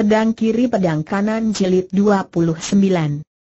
Pedang Kiri Pedang Kanan Jilid 29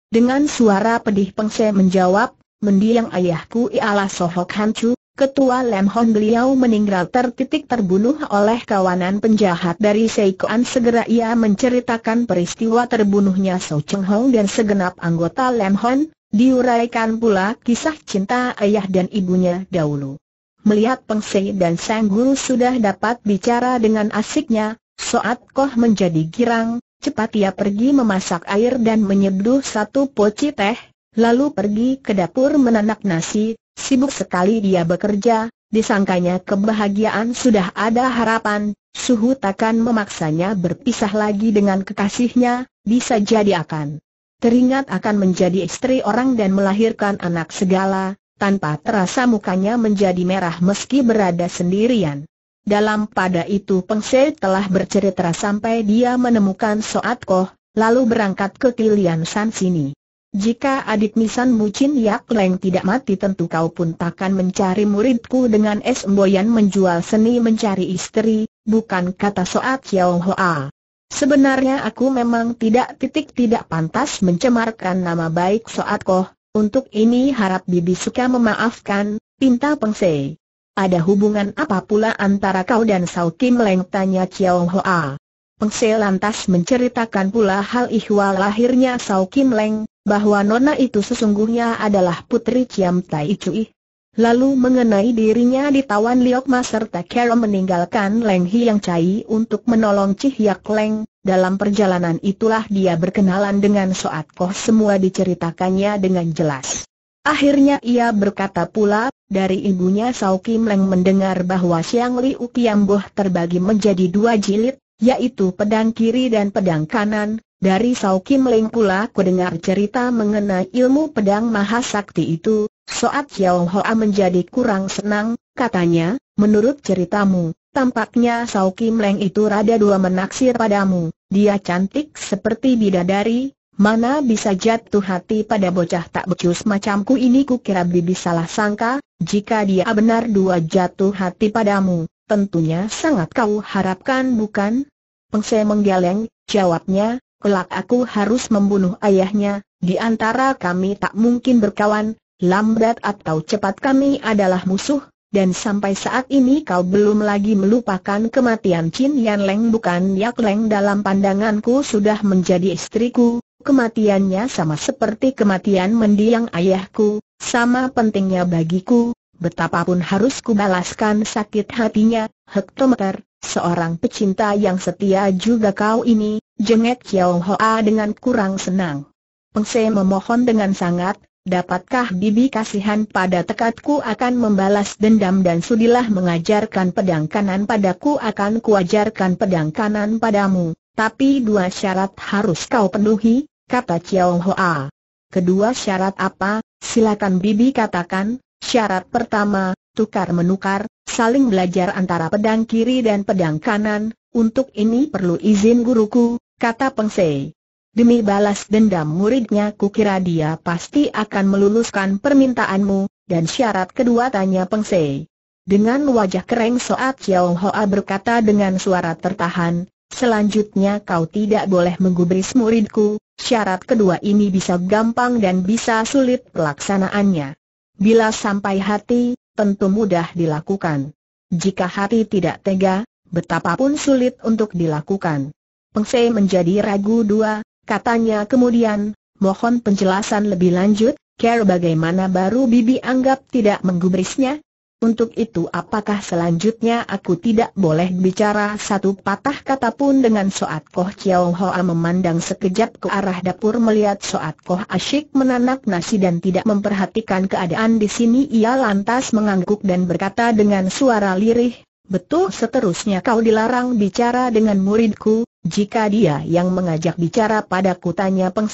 Dengan suara pedih Pengse menjawab, mendiang ayahku ialah Sohok Hancu, ketua Lem Hon beliau meninggal tertitik terbunuh oleh kawanan penjahat dari Seikoan segera ia menceritakan peristiwa terbunuhnya So Cheng Hong dan segenap anggota Lem Hon, diuraikan pula kisah cinta ayah dan ibunya dahulu. Melihat Pengsei dan Sang Guru sudah dapat bicara dengan asiknya, Soat Koh menjadi girang, cepat ia pergi memasak air dan menyeduh satu poci teh, lalu pergi ke dapur menanak nasi, sibuk sekali dia bekerja, disangkanya kebahagiaan sudah ada harapan, suhu takkan memaksanya berpisah lagi dengan kekasihnya, bisa jadi akan teringat akan menjadi istri orang dan melahirkan anak segala, tanpa terasa mukanya menjadi merah meski berada sendirian. Dalam pada itu Peng Se telah bercerita sampai dia menemukan Soat Koh, lalu berangkat ke Kilian San sini. Jika adik Misan Mucin Yak Leng tidak mati tentu kau pun takkan mencari muridku dengan es Mboyan menjual seni mencari istri, bukan kata Soat Yao Hoa. Sebenarnya aku memang tidak titik tidak pantas mencemarkan nama baik Soat Koh, untuk ini harap Bibi suka memaafkan, pinta Se. Ada hubungan apa pula antara kau dan Sao Kim Leng? Tanya Chiao Hoa. Se lantas menceritakan pula hal ihwal lahirnya Sao Kim Leng, bahwa nona itu sesungguhnya adalah putri Chiam Tai Chui. Lalu mengenai dirinya ditawan Liok Ma serta Kero meninggalkan Leng Yang Cai untuk menolong Yak Leng, dalam perjalanan itulah dia berkenalan dengan Soat Koh semua diceritakannya dengan jelas. Akhirnya ia berkata pula, dari ibunya Sao Kim Leng mendengar bahwa Siang Liu Boh terbagi menjadi dua jilid, yaitu pedang kiri dan pedang kanan, dari Sao Kim Leng pula kudengar cerita mengenai ilmu pedang mahasakti itu, Soat Xiao Hoa menjadi kurang senang, katanya, menurut ceritamu, tampaknya Sao Kim Leng itu rada dua menaksir padamu, dia cantik seperti bidadari, Mana bisa jatuh hati pada bocah tak becus macamku ini kukira bibi salah sangka, jika dia benar dua jatuh hati padamu, tentunya sangat kau harapkan bukan? Pengse menggeleng, jawabnya, kelak aku harus membunuh ayahnya, di antara kami tak mungkin berkawan, lambat atau cepat kami adalah musuh, dan sampai saat ini kau belum lagi melupakan kematian Chin Yan Leng bukan Yak Leng dalam pandanganku sudah menjadi istriku, kematiannya sama seperti kematian mendiang ayahku, sama pentingnya bagiku, betapapun harus kubalaskan sakit hatinya, hektometer, seorang pecinta yang setia juga kau ini, jengek Xiao Hoa dengan kurang senang. Pengse memohon dengan sangat, dapatkah bibi kasihan pada tekadku akan membalas dendam dan sudilah mengajarkan pedang kanan padaku akan kuajarkan pedang kanan padamu, tapi dua syarat harus kau penuhi, kata Chiao Hoa. Kedua syarat apa, silakan Bibi katakan, syarat pertama, tukar-menukar, saling belajar antara pedang kiri dan pedang kanan, untuk ini perlu izin guruku, kata Se. Demi balas dendam muridnya kukira dia pasti akan meluluskan permintaanmu, dan syarat kedua tanya Se. Dengan wajah kering Soat Chiao Hoa berkata dengan suara tertahan, Selanjutnya kau tidak boleh menggubris muridku, syarat kedua ini bisa gampang dan bisa sulit pelaksanaannya. Bila sampai hati, tentu mudah dilakukan. Jika hati tidak tega, betapapun sulit untuk dilakukan. Pengsei menjadi ragu dua, katanya kemudian, mohon penjelasan lebih lanjut, care bagaimana baru Bibi anggap tidak menggubrisnya? Untuk itu apakah selanjutnya aku tidak boleh bicara satu patah kata pun dengan Soat Koh Chiao Hoa memandang sekejap ke arah dapur melihat Soat Koh asyik menanak nasi dan tidak memperhatikan keadaan di sini ia lantas mengangguk dan berkata dengan suara lirih, Betul seterusnya kau dilarang bicara dengan muridku, jika dia yang mengajak bicara padaku tanya Peng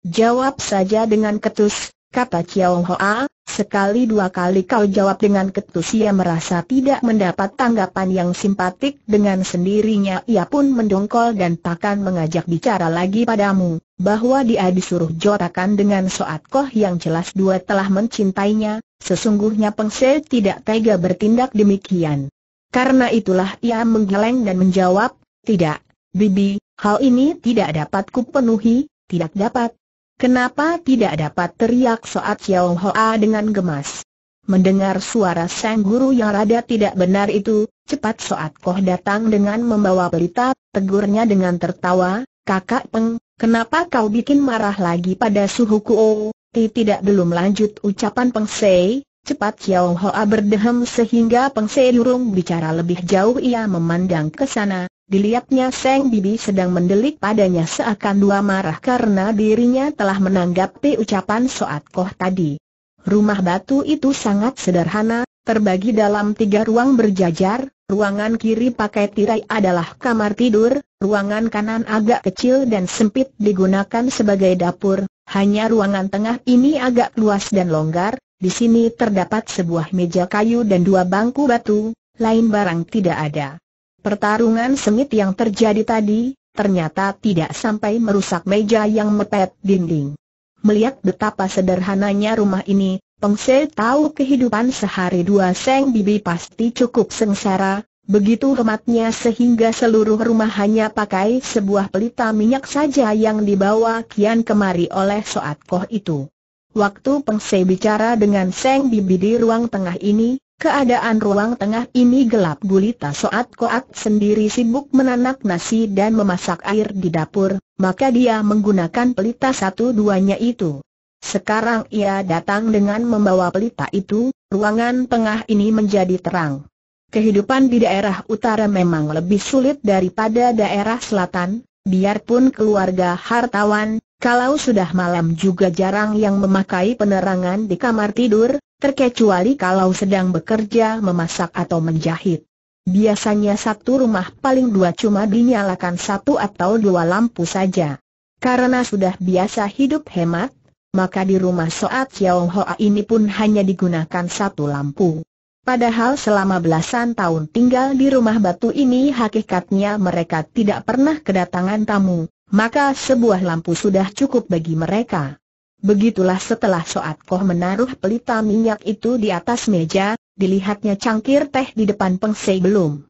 Jawab saja dengan ketus, kata Chiao Hoa, Sekali dua kali kau jawab dengan ketus ia merasa tidak mendapat tanggapan yang simpatik dengan sendirinya ia pun mendongkol dan takkan mengajak bicara lagi padamu, bahwa dia disuruh jotakan dengan soat koh yang jelas dua telah mencintainya, sesungguhnya Pengse tidak tega bertindak demikian. Karena itulah ia menggeleng dan menjawab, tidak, Bibi, hal ini tidak dapat kupenuhi, tidak dapat, Kenapa tidak dapat teriak Soat Xiao Hoa dengan gemas? Mendengar suara sang guru yang rada tidak benar itu, cepat Soat Koh datang dengan membawa pelita, tegurnya dengan tertawa, Kakak Peng, kenapa kau bikin marah lagi pada suhu kuo? Tidak belum lanjut ucapan Peng Sei, cepat Xiao Hoa berdehem sehingga Peng Sei lurung bicara lebih jauh ia memandang ke sana, Dilihatnya Seng Bibi sedang mendelik padanya seakan dua marah karena dirinya telah menanggapi ucapan Soat Koh tadi. Rumah batu itu sangat sederhana, terbagi dalam tiga ruang berjajar, ruangan kiri pakai tirai adalah kamar tidur, ruangan kanan agak kecil dan sempit digunakan sebagai dapur, hanya ruangan tengah ini agak luas dan longgar, di sini terdapat sebuah meja kayu dan dua bangku batu, lain barang tidak ada. Pertarungan sengit yang terjadi tadi, ternyata tidak sampai merusak meja yang mepet dinding. Melihat betapa sederhananya rumah ini, Peng Se tahu kehidupan sehari dua seng bibi pasti cukup sengsara, begitu rematnya sehingga seluruh rumah hanya pakai sebuah pelita minyak saja yang dibawa kian kemari oleh Soat Koh itu. Waktu Peng Se bicara dengan Seng Bibi di ruang tengah ini, Keadaan ruang tengah ini gelap gulita Soat Koat sendiri sibuk menanak nasi dan memasak air di dapur, maka dia menggunakan pelita satu-duanya itu. Sekarang ia datang dengan membawa pelita itu, ruangan tengah ini menjadi terang. Kehidupan di daerah utara memang lebih sulit daripada daerah selatan, biarpun keluarga hartawan, kalau sudah malam juga jarang yang memakai penerangan di kamar tidur, terkecuali kalau sedang bekerja memasak atau menjahit. Biasanya satu rumah paling dua cuma dinyalakan satu atau dua lampu saja. Karena sudah biasa hidup hemat, maka di rumah Soat Xiao Hoa ini pun hanya digunakan satu lampu. Padahal selama belasan tahun tinggal di rumah batu ini hakikatnya mereka tidak pernah kedatangan tamu, maka sebuah lampu sudah cukup bagi mereka. Begitulah setelah Soat Koh menaruh pelita minyak itu di atas meja, dilihatnya cangkir teh di depan pengsei belum.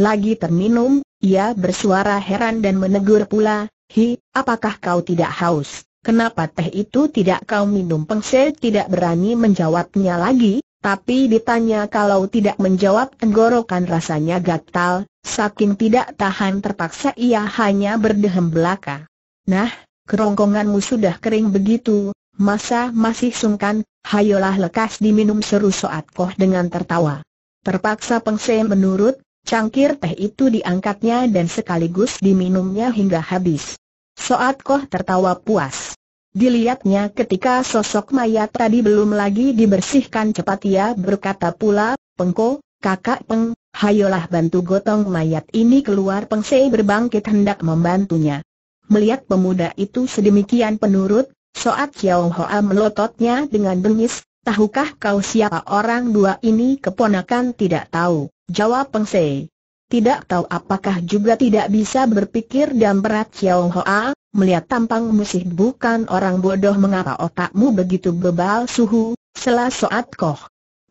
Lagi terminum, ia bersuara heran dan menegur pula, Hi, apakah kau tidak haus? Kenapa teh itu tidak kau minum pengsei tidak berani menjawabnya lagi, tapi ditanya kalau tidak menjawab tenggorokan rasanya gatal, saking tidak tahan terpaksa ia hanya berdehem belaka. Nah, kerongkonganmu sudah kering begitu, masa masih sungkan, hayolah lekas diminum seru Soat Koh dengan tertawa. Terpaksa Pengse menurut, cangkir teh itu diangkatnya dan sekaligus diminumnya hingga habis. Soat Koh tertawa puas. Dilihatnya ketika sosok mayat tadi belum lagi dibersihkan cepat ia berkata pula, Pengko, kakak Peng, hayolah bantu gotong mayat ini keluar Pengse berbangkit hendak membantunya. Melihat pemuda itu sedemikian penurut, Soat Xiao Hoa melototnya dengan bengis, tahukah kau siapa orang dua ini keponakan tidak tahu, jawab Peng Sei. Tidak tahu apakah juga tidak bisa berpikir dan berat Xiao Hoa, melihat tampang musih bukan orang bodoh mengapa otakmu begitu bebal suhu, selah Soat Koh.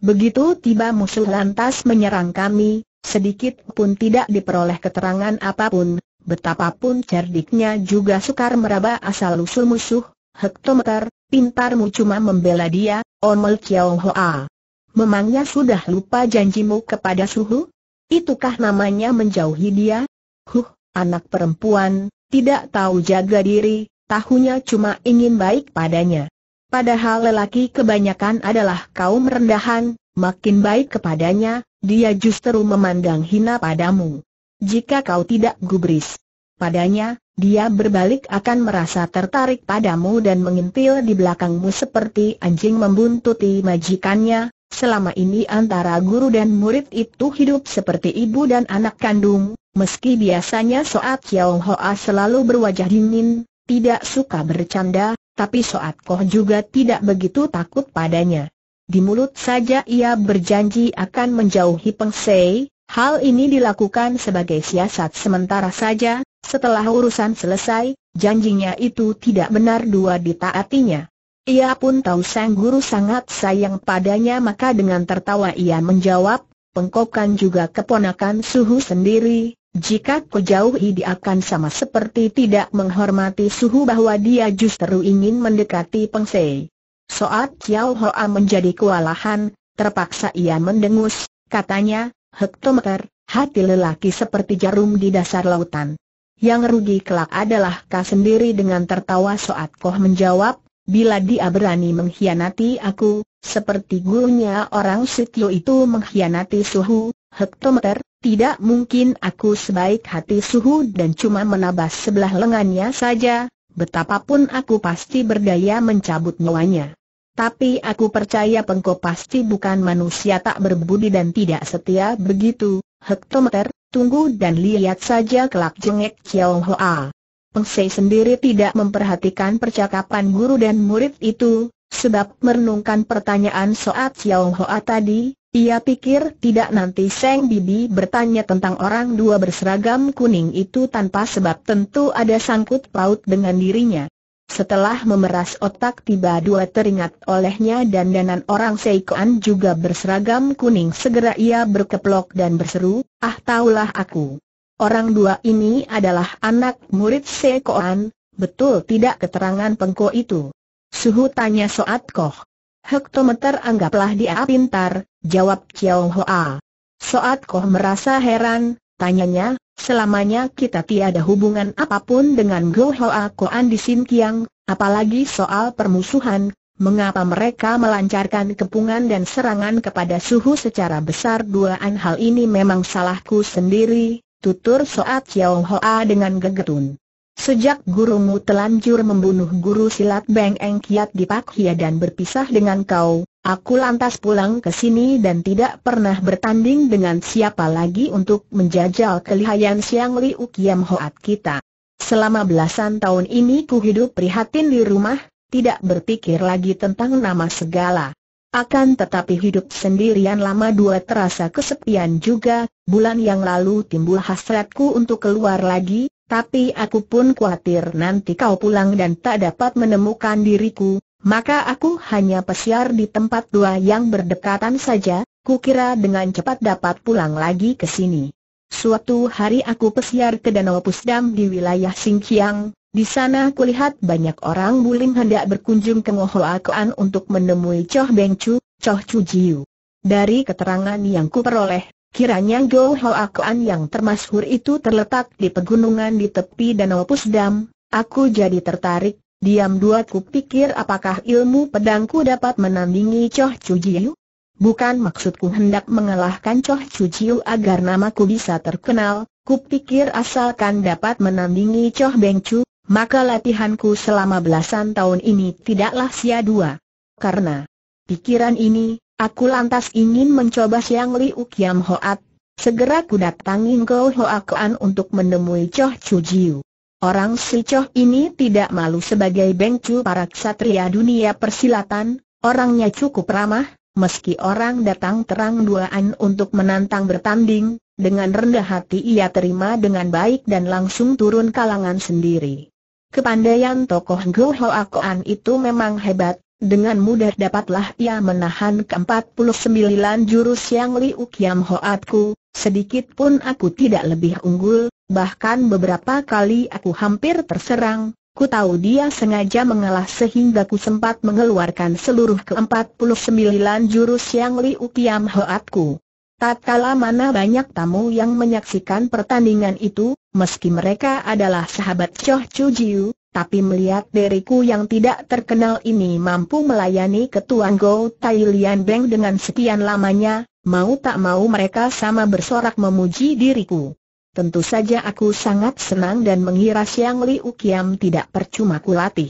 Begitu tiba musuh lantas menyerang kami, sedikit pun tidak diperoleh keterangan apapun, Betapapun cerdiknya juga sukar meraba asal-usul musuh, hektometer, pintarmu cuma membela dia, Omel Kiao Hoa. Memangnya sudah lupa janjimu kepada Suhu? Itukah namanya menjauhi dia? Huh, anak perempuan, tidak tahu jaga diri, tahunya cuma ingin baik padanya. Padahal lelaki kebanyakan adalah kaum rendahan, makin baik kepadanya, dia justru memandang hina padamu jika kau tidak gubris padanya, dia berbalik akan merasa tertarik padamu dan mengintil di belakangmu seperti anjing membuntuti majikannya. Selama ini antara guru dan murid itu hidup seperti ibu dan anak kandung, meski biasanya Soat Kiao Hoa selalu berwajah dingin, tidak suka bercanda, tapi Soat Koh juga tidak begitu takut padanya. Di mulut saja ia berjanji akan menjauhi Peng Sei, Hal ini dilakukan sebagai siasat sementara saja, setelah urusan selesai, janjinya itu tidak benar dua ditaatinya. Ia pun tahu sang guru sangat sayang padanya maka dengan tertawa ia menjawab, pengkokan juga keponakan suhu sendiri, jika kau jauhi dia akan sama seperti tidak menghormati suhu bahwa dia justru ingin mendekati pengsei. Soat Xiao Hoa menjadi kewalahan, terpaksa ia mendengus, katanya, hektometer, hati lelaki seperti jarum di dasar lautan. Yang rugi kelak adalah kau sendiri dengan tertawa Soat Koh menjawab, bila dia berani mengkhianati aku, seperti gurunya orang Sitio itu mengkhianati Suhu, hektometer, tidak mungkin aku sebaik hati Suhu dan cuma menabas sebelah lengannya saja, betapapun aku pasti berdaya mencabut nyawanya. Tapi aku percaya Pengko pasti bukan manusia tak berbudi dan tidak setia begitu, hektometer, tunggu dan lihat saja kelak jengek Chiao Hoa. Pengsei sendiri tidak memperhatikan percakapan guru dan murid itu, sebab merenungkan pertanyaan soal Chiao Hoa tadi, ia pikir tidak nanti Seng Bibi bertanya tentang orang dua berseragam kuning itu tanpa sebab tentu ada sangkut paut dengan dirinya. Setelah memeras otak tiba dua teringat olehnya dan danan orang Seikoan juga berseragam kuning segera ia berkeplok dan berseru, ah taulah aku. Orang dua ini adalah anak murid Seikoan, betul tidak keterangan pengko itu? Suhu tanya Soat Koh. Hektometer anggaplah dia pintar, jawab Chiao Hoa. Soat Koh merasa heran, Tanyanya, selamanya kita tiada hubungan apapun dengan Go Hoa Koan di Sin Kiang, apalagi soal permusuhan, mengapa mereka melancarkan kepungan dan serangan kepada suhu secara besar duaan hal ini memang salahku sendiri, tutur Soat Chiao Hoa dengan gegetun. Sejak gurumu telanjur membunuh guru silat Beng Eng Kiat di Pak Hia dan berpisah dengan kau, Aku lantas pulang ke sini dan tidak pernah bertanding dengan siapa lagi untuk menjajal kelihayan Siang Liu Kiam Hoat kita. Selama belasan tahun ini ku hidup prihatin di rumah, tidak berpikir lagi tentang nama segala. Akan tetapi hidup sendirian lama dua terasa kesepian juga, bulan yang lalu timbul hasratku untuk keluar lagi, tapi aku pun khawatir nanti kau pulang dan tak dapat menemukan diriku, maka aku hanya pesiar di tempat dua yang berdekatan saja, ku kira dengan cepat dapat pulang lagi ke sini. Suatu hari aku pesiar ke Danau Pusdam di wilayah Singkiang, di sana kulihat banyak orang bulim hendak berkunjung ke Ngohoakoan untuk menemui Choh Beng Chu, Choh Chu Jiu. Dari keterangan yang kuperoleh, Kiranya Go Hoakuan yang termasyhur itu terletak di pegunungan di tepi Danau Pusdam, aku jadi tertarik Diam dua ku pikir apakah ilmu pedangku dapat menandingi Choh Chu Jiu? Bukan maksudku hendak mengalahkan Choh Chu Jiu agar namaku bisa terkenal, ku pikir asalkan dapat menandingi Choh Beng Chu, maka latihanku selama belasan tahun ini tidaklah sia dua. Karena pikiran ini, aku lantas ingin mencoba Siang Liu Kiam Hoat Segera ku datangin ke Hoa Kuan untuk menemui Choh Chu Jiu. Orang Sicoh ini tidak malu sebagai bengcu para ksatria dunia persilatan, orangnya cukup ramah, meski orang datang terang duaan untuk menantang bertanding, dengan rendah hati ia terima dengan baik dan langsung turun kalangan sendiri. Kepandaian tokoh Go Ho Akoan itu memang hebat, dengan mudah dapatlah ia menahan ke-49 jurus yang Liu Kiam Hoatku, sedikit pun aku tidak lebih unggul, bahkan beberapa kali aku hampir terserang, ku tahu dia sengaja mengalah sehingga ku sempat mengeluarkan seluruh ke sembilan jurus yang Liu Kiam Hoatku. Tatkala mana banyak tamu yang menyaksikan pertandingan itu, meski mereka adalah sahabat Choh Chu Jiu, tapi melihat diriku yang tidak terkenal ini mampu melayani ketuan Go Tai Lian Beng dengan sekian lamanya, mau tak mau mereka sama bersorak memuji diriku. Tentu saja aku sangat senang dan mengira Siang Li Ukiam tidak percuma kulatih.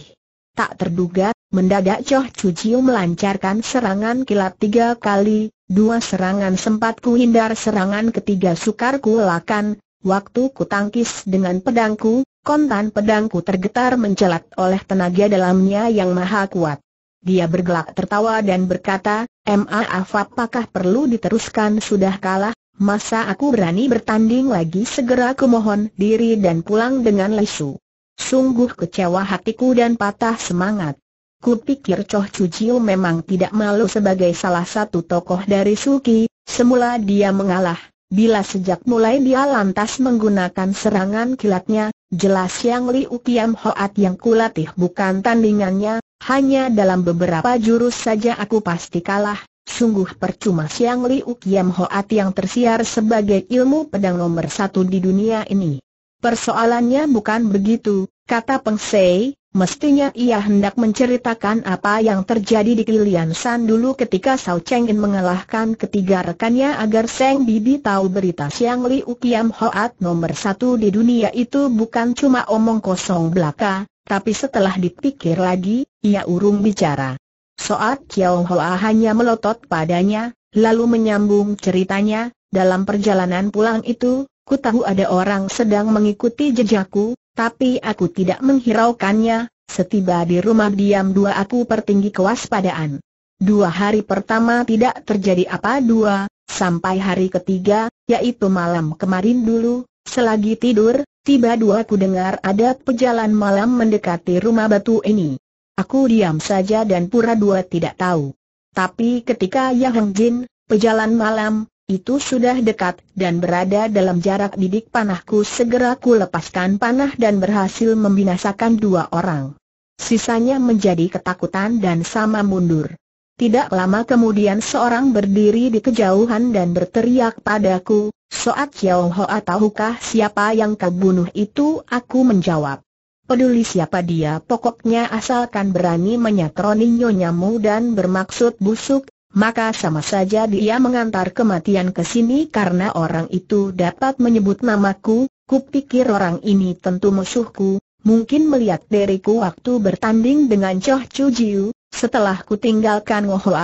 Tak terduga, mendadak Choh Chu Jiu melancarkan serangan kilat tiga kali, dua serangan sempat ku hindar serangan ketiga sukar ku lakan, waktu ku tangkis dengan pedangku, kontan pedangku tergetar mencelat oleh tenaga dalamnya yang maha kuat. Dia bergelak tertawa dan berkata, M.A.A.F. apakah perlu diteruskan sudah kalah, Masa aku berani bertanding lagi segera kumohon diri dan pulang dengan lesu. Sungguh kecewa hatiku dan patah semangat. Kupikir Choh Jiu memang tidak malu sebagai salah satu tokoh dari Suki, semula dia mengalah. Bila sejak mulai dia lantas menggunakan serangan kilatnya, jelas yang Liu Kiam Hoat yang kulatih bukan tandingannya, hanya dalam beberapa jurus saja aku pasti kalah, Sungguh percuma Siang Liu Kiam Hoat yang tersiar sebagai ilmu pedang nomor satu di dunia ini. Persoalannya bukan begitu, kata Peng Sei, mestinya ia hendak menceritakan apa yang terjadi di Kilian San dulu ketika Sao Cheng In mengalahkan ketiga rekannya agar Seng Bibi tahu berita Siang Liu Kiam Hoat nomor satu di dunia itu bukan cuma omong kosong belaka, tapi setelah dipikir lagi, ia urung bicara. Soat Kiao Hoa hanya melotot padanya, lalu menyambung ceritanya, dalam perjalanan pulang itu, ku tahu ada orang sedang mengikuti jejakku, tapi aku tidak menghiraukannya, setiba di rumah diam dua aku pertinggi kewaspadaan. Dua hari pertama tidak terjadi apa dua, sampai hari ketiga, yaitu malam kemarin dulu, selagi tidur, tiba dua aku dengar ada pejalan malam mendekati rumah batu ini. Aku diam saja dan pura-dua tidak tahu. Tapi ketika Yahong Jin, pejalan malam, itu sudah dekat dan berada dalam jarak didik panahku segera ku lepaskan panah dan berhasil membinasakan dua orang. Sisanya menjadi ketakutan dan sama mundur. Tidak lama kemudian seorang berdiri di kejauhan dan berteriak padaku, Soat Yao Hoa tahukah siapa yang kau bunuh itu? Aku menjawab, Peduli siapa dia pokoknya asalkan berani menyatroni nyonyamu dan bermaksud busuk, maka sama saja dia mengantar kematian ke sini karena orang itu dapat menyebut namaku, kupikir orang ini tentu musuhku, mungkin melihat diriku waktu bertanding dengan Choh Chu Jiu, setelah ku tinggalkan Ngoho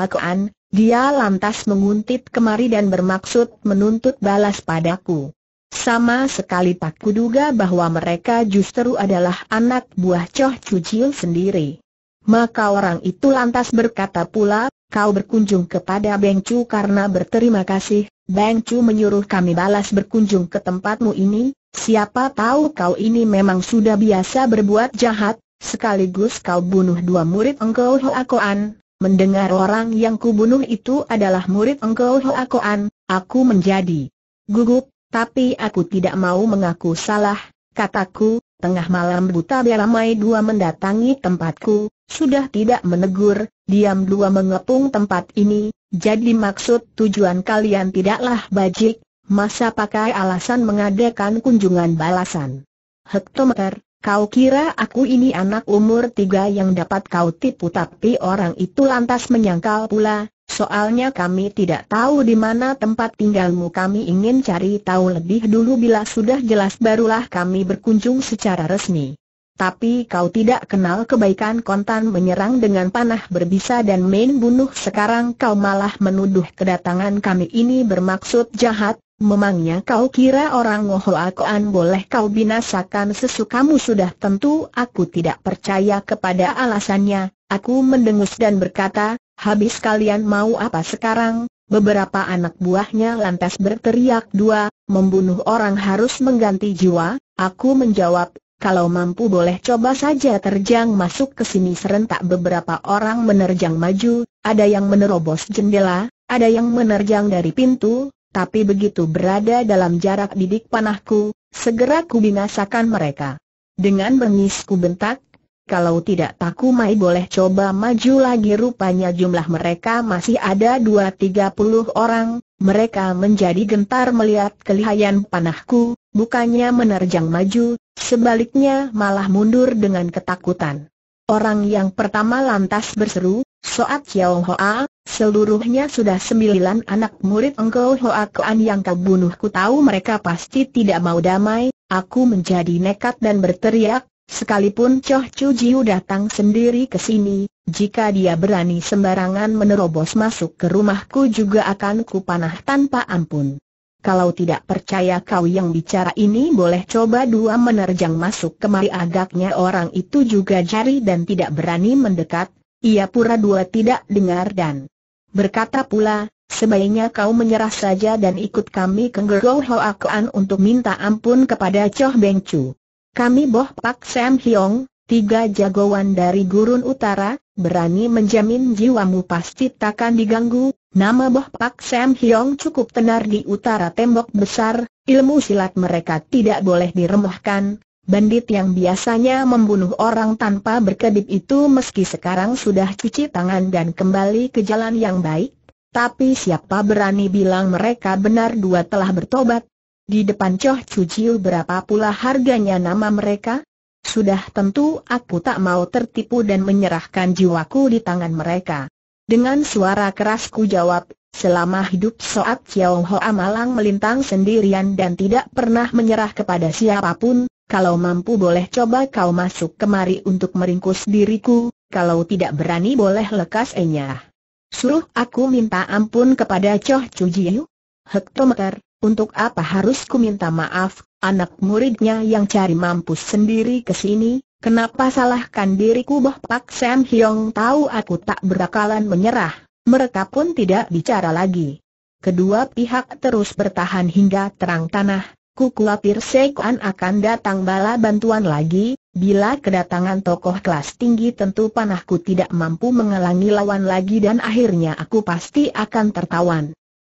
dia lantas menguntit kemari dan bermaksud menuntut balas padaku. Sama sekali tak kuduga bahwa mereka justru adalah anak buah Choh Cucil sendiri. Maka orang itu lantas berkata pula, kau berkunjung kepada Beng Chu karena berterima kasih, Beng Chu menyuruh kami balas berkunjung ke tempatmu ini, siapa tahu kau ini memang sudah biasa berbuat jahat, sekaligus kau bunuh dua murid engkau Hoakoan. Mendengar orang yang kubunuh itu adalah murid engkau Hoakoan, aku menjadi gugup, tapi aku tidak mau mengaku salah, kataku, tengah malam buta beramai dua mendatangi tempatku, sudah tidak menegur, diam dua mengepung tempat ini, jadi maksud tujuan kalian tidaklah bajik, masa pakai alasan mengadakan kunjungan balasan. Hektometer, kau kira aku ini anak umur tiga yang dapat kau tipu tapi orang itu lantas menyangkal pula, Soalnya kami tidak tahu di mana tempat tinggalmu kami ingin cari tahu lebih dulu bila sudah jelas barulah kami berkunjung secara resmi. Tapi kau tidak kenal kebaikan kontan menyerang dengan panah berbisa dan main bunuh sekarang kau malah menuduh kedatangan kami ini bermaksud jahat, memangnya kau kira orang Ngohoakoan boleh kau binasakan sesukamu sudah tentu aku tidak percaya kepada alasannya, aku mendengus dan berkata, habis kalian mau apa sekarang? Beberapa anak buahnya lantas berteriak dua, membunuh orang harus mengganti jiwa, aku menjawab, kalau mampu boleh coba saja terjang masuk ke sini serentak beberapa orang menerjang maju, ada yang menerobos jendela, ada yang menerjang dari pintu, tapi begitu berada dalam jarak didik panahku, segera kubinasakan mereka. Dengan bengis ku bentak, kalau tidak tak Mai boleh coba maju lagi rupanya jumlah mereka masih ada 2-30 orang, mereka menjadi gentar melihat kelihayan panahku, bukannya menerjang maju, sebaliknya malah mundur dengan ketakutan. Orang yang pertama lantas berseru, Soat Xiao Hoa, seluruhnya sudah sembilan anak murid engkau Hoa Kuan yang kau bunuh ku tahu mereka pasti tidak mau damai, aku menjadi nekat dan berteriak, Sekalipun Choh Chu Jiu datang sendiri ke sini, jika dia berani sembarangan menerobos masuk ke rumahku juga akan kupanah tanpa ampun. Kalau tidak percaya kau yang bicara ini boleh coba dua menerjang masuk kemari agaknya orang itu juga jari dan tidak berani mendekat, ia pura dua tidak dengar dan berkata pula, sebaiknya kau menyerah saja dan ikut kami ke Gergo Hoa Kuan untuk minta ampun kepada Choh Beng Chu. Kami Boh Pak Sam Hyong, tiga jagoan dari gurun utara, berani menjamin jiwamu pasti takkan diganggu. Nama Boh Pak Sam Hyong cukup tenar di utara tembok besar, ilmu silat mereka tidak boleh diremehkan. Bandit yang biasanya membunuh orang tanpa berkedip itu meski sekarang sudah cuci tangan dan kembali ke jalan yang baik, tapi siapa berani bilang mereka benar dua telah bertobat, di depan Choh Jiu berapa pula harganya nama mereka? Sudah tentu aku tak mau tertipu dan menyerahkan jiwaku di tangan mereka. Dengan suara keras ku jawab, selama hidup Soat Chiao Hoa Malang melintang sendirian dan tidak pernah menyerah kepada siapapun, kalau mampu boleh coba kau masuk kemari untuk meringkus diriku, kalau tidak berani boleh lekas enyah. Suruh aku minta ampun kepada Choh Cujiu. Hektometer, untuk apa harus ku minta maaf, anak muridnya yang cari mampus sendiri ke sini, kenapa salahkan diriku Bah Pak Sam Hyong tahu aku tak berakalan menyerah, mereka pun tidak bicara lagi. Kedua pihak terus bertahan hingga terang tanah, ku kuapir Sekuan akan datang bala bantuan lagi, bila kedatangan tokoh kelas tinggi tentu panahku tidak mampu mengelangi lawan lagi dan akhirnya aku pasti akan tertawan.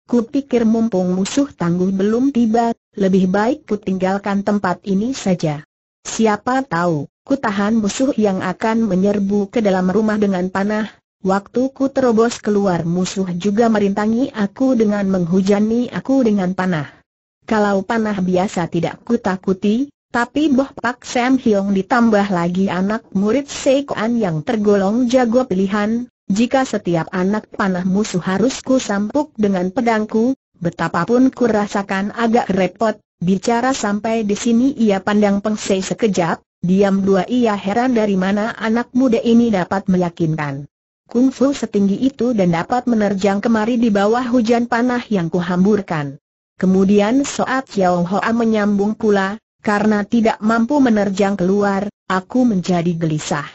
Kupikir mumpung musuh tangguh belum tiba, lebih baik ku tinggalkan tempat ini saja. Siapa tahu, ku tahan musuh yang akan menyerbu ke dalam rumah dengan panah. Waktu ku terobos keluar musuh juga merintangi aku dengan menghujani aku dengan panah. Kalau panah biasa tidak kutakuti, tapi Boh Pak Sam Hiong ditambah lagi anak murid Sekuan yang tergolong jago pilihan, jika setiap anak panah musuh harus ku sampuk dengan pedangku, betapapun ku rasakan agak repot, bicara sampai di sini ia pandang pengsei sekejap, diam dua ia heran dari mana anak muda ini dapat meyakinkan. Kungfu setinggi itu dan dapat menerjang kemari di bawah hujan panah yang kuhamburkan. Kemudian saat Yao Hoa menyambung pula, karena tidak mampu menerjang keluar, aku menjadi gelisah.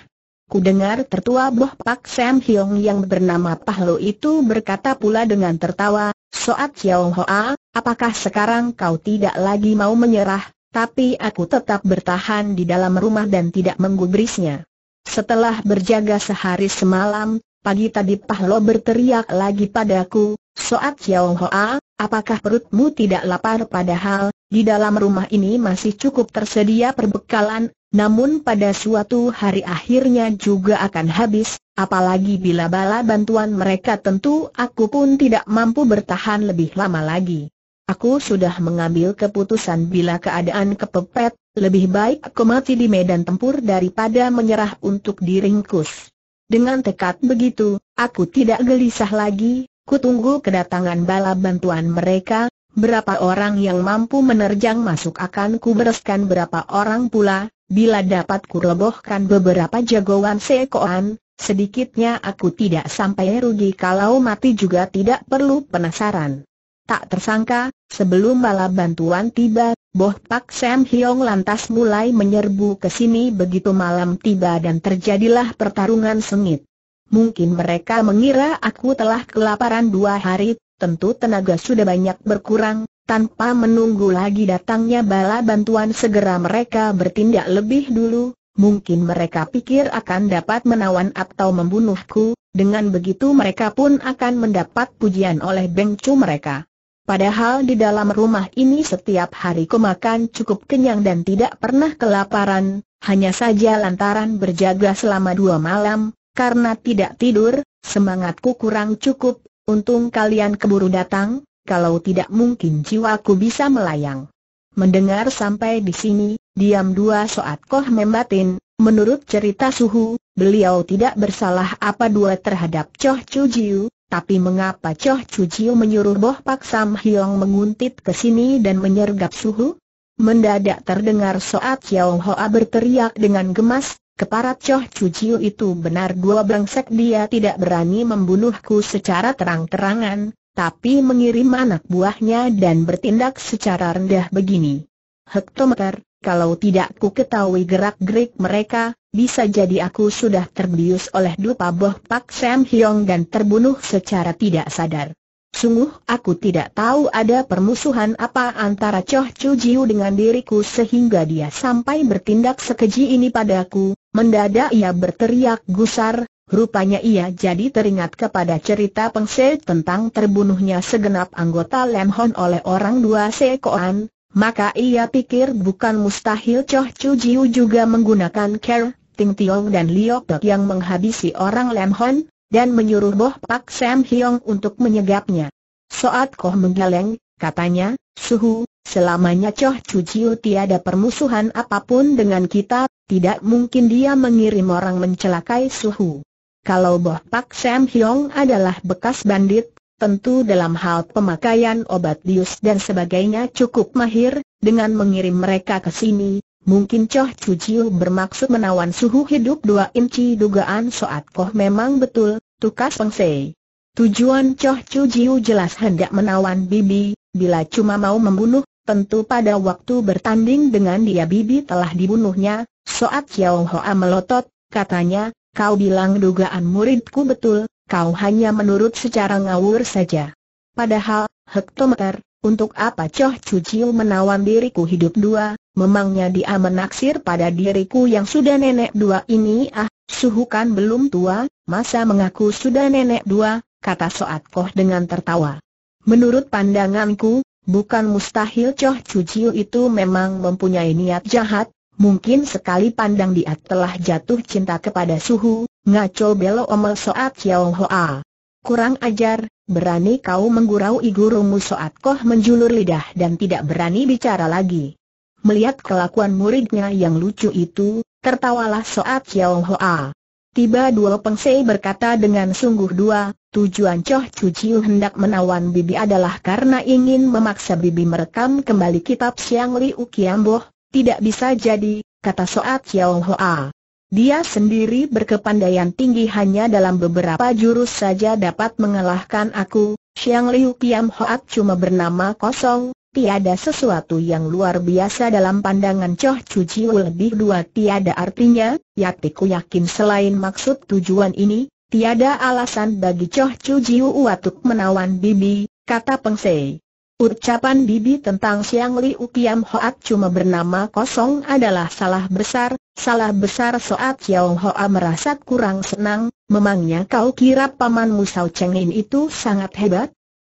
Ku dengar tertua Boh Pak Sam Hiong yang bernama Pahlo itu berkata pula dengan tertawa, Soat Xiao Hoa, apakah sekarang kau tidak lagi mau menyerah, tapi aku tetap bertahan di dalam rumah dan tidak menggubrisnya. Setelah berjaga sehari semalam, pagi tadi Pahlo berteriak lagi padaku, Soat Xiao Hoa, apakah perutmu tidak lapar padahal, di dalam rumah ini masih cukup tersedia perbekalan, namun pada suatu hari akhirnya juga akan habis, apalagi bila bala bantuan mereka tentu aku pun tidak mampu bertahan lebih lama lagi. Aku sudah mengambil keputusan bila keadaan kepepet, lebih baik aku mati di medan tempur daripada menyerah untuk diringkus. Dengan tekad begitu, aku tidak gelisah lagi, kutunggu kedatangan bala bantuan mereka, berapa orang yang mampu menerjang masuk akan ku berapa orang pula, Bila dapat kurebohkan beberapa jagoan sekoan, sedikitnya aku tidak sampai rugi kalau mati juga tidak perlu penasaran. Tak tersangka, sebelum bala bantuan tiba, Boh Pak Sam Hiong lantas mulai menyerbu ke sini begitu malam tiba dan terjadilah pertarungan sengit. Mungkin mereka mengira aku telah kelaparan dua hari, tentu tenaga sudah banyak berkurang, tanpa menunggu lagi datangnya bala bantuan segera mereka bertindak lebih dulu, mungkin mereka pikir akan dapat menawan atau membunuhku, dengan begitu mereka pun akan mendapat pujian oleh bengcu mereka. Padahal di dalam rumah ini setiap hari kumakan cukup kenyang dan tidak pernah kelaparan, hanya saja lantaran berjaga selama dua malam, karena tidak tidur, semangatku kurang cukup, untung kalian keburu datang, kalau tidak mungkin jiwaku bisa melayang. Mendengar sampai di sini, diam dua soat Koh Membatin, menurut cerita Suhu, beliau tidak bersalah apa dua terhadap Choh Chu Jiu, tapi mengapa Choh Chu Jiu menyuruh Boh Pak Sam Hyong menguntit ke sini dan menyergap Suhu? Mendadak terdengar soat Yao Hoa berteriak dengan gemas, keparat Choh Chu Jiu itu benar dua brengsek dia tidak berani membunuhku secara terang-terangan, tapi mengirim anak buahnya dan bertindak secara rendah begini. Hektometer, kalau tidak ku ketahui gerak-gerik mereka, bisa jadi aku sudah terbius oleh dupa boh Pak Sam Hyong dan terbunuh secara tidak sadar. Sungguh aku tidak tahu ada permusuhan apa antara Choh Chu Jiu dengan diriku sehingga dia sampai bertindak sekeji ini padaku, mendadak ia berteriak gusar, Rupanya ia jadi teringat kepada cerita Peng tentang terbunuhnya segenap anggota Lam Hon oleh orang dua Sekoan, maka ia pikir bukan mustahil Choh Chu Jiu juga menggunakan Ker, Ting Tiong dan Liok Tok yang menghabisi orang Lam Hon, dan menyuruh Boh Pak Sam Hiong untuk menyegapnya. Soat Koh menggeleng, katanya, Suhu, selamanya Choh Chu Jiu tiada permusuhan apapun dengan kita, tidak mungkin dia mengirim orang mencelakai Suhu. Kalau Boh Pak Sam Hyong adalah bekas bandit, tentu dalam hal pemakaian obat bius dan sebagainya cukup mahir, dengan mengirim mereka ke sini, mungkin Choh Chu Jiu bermaksud menawan suhu hidup dua inci dugaan Soat Koh memang betul, tukas Pengsei. Tujuan Choh Chu Jiu jelas hendak menawan Bibi, bila cuma mau membunuh, tentu pada waktu bertanding dengan dia Bibi telah dibunuhnya, Soat Xiao Hoa melotot, katanya, Kau bilang dugaan muridku betul, kau hanya menurut secara ngawur saja. Padahal, hektometer, untuk apa coh Cuciu menawan diriku hidup dua, memangnya dia menaksir pada diriku yang sudah nenek dua ini ah, suhu kan belum tua, masa mengaku sudah nenek dua, kata Soat Koh dengan tertawa. Menurut pandanganku, bukan mustahil coh Cuciu itu memang mempunyai niat jahat, Mungkin sekali pandang dia telah jatuh cinta kepada Suhu, ngaco belo omel soat Chiao Hoa. Kurang ajar, berani kau menggurau gurumu soat koh menjulur lidah dan tidak berani bicara lagi. Melihat kelakuan muridnya yang lucu itu, tertawalah soat Chiao Hoa. Tiba dua pengsei berkata dengan sungguh dua, tujuan Choh Cuciu hendak menawan Bibi adalah karena ingin memaksa Bibi merekam kembali kitab Siang U Kiamboh, tidak bisa jadi, kata Soat Chiao Hoa. Dia sendiri berkepandaian tinggi hanya dalam beberapa jurus saja dapat mengalahkan aku, Xiang Liu Kiam Hoat cuma bernama kosong, tiada sesuatu yang luar biasa dalam pandangan Choh Chu lebih dua tiada artinya, yakti yakin selain maksud tujuan ini, tiada alasan bagi Choh Chu Jiu untuk menawan bibi, kata Peng Sei. Ucapan Bibi tentang Siang Liu Kiam Hoat cuma bernama kosong adalah salah besar, salah besar Soat Chiao Hoa merasa kurang senang, memangnya kau kira Paman Musau Chengin itu sangat hebat?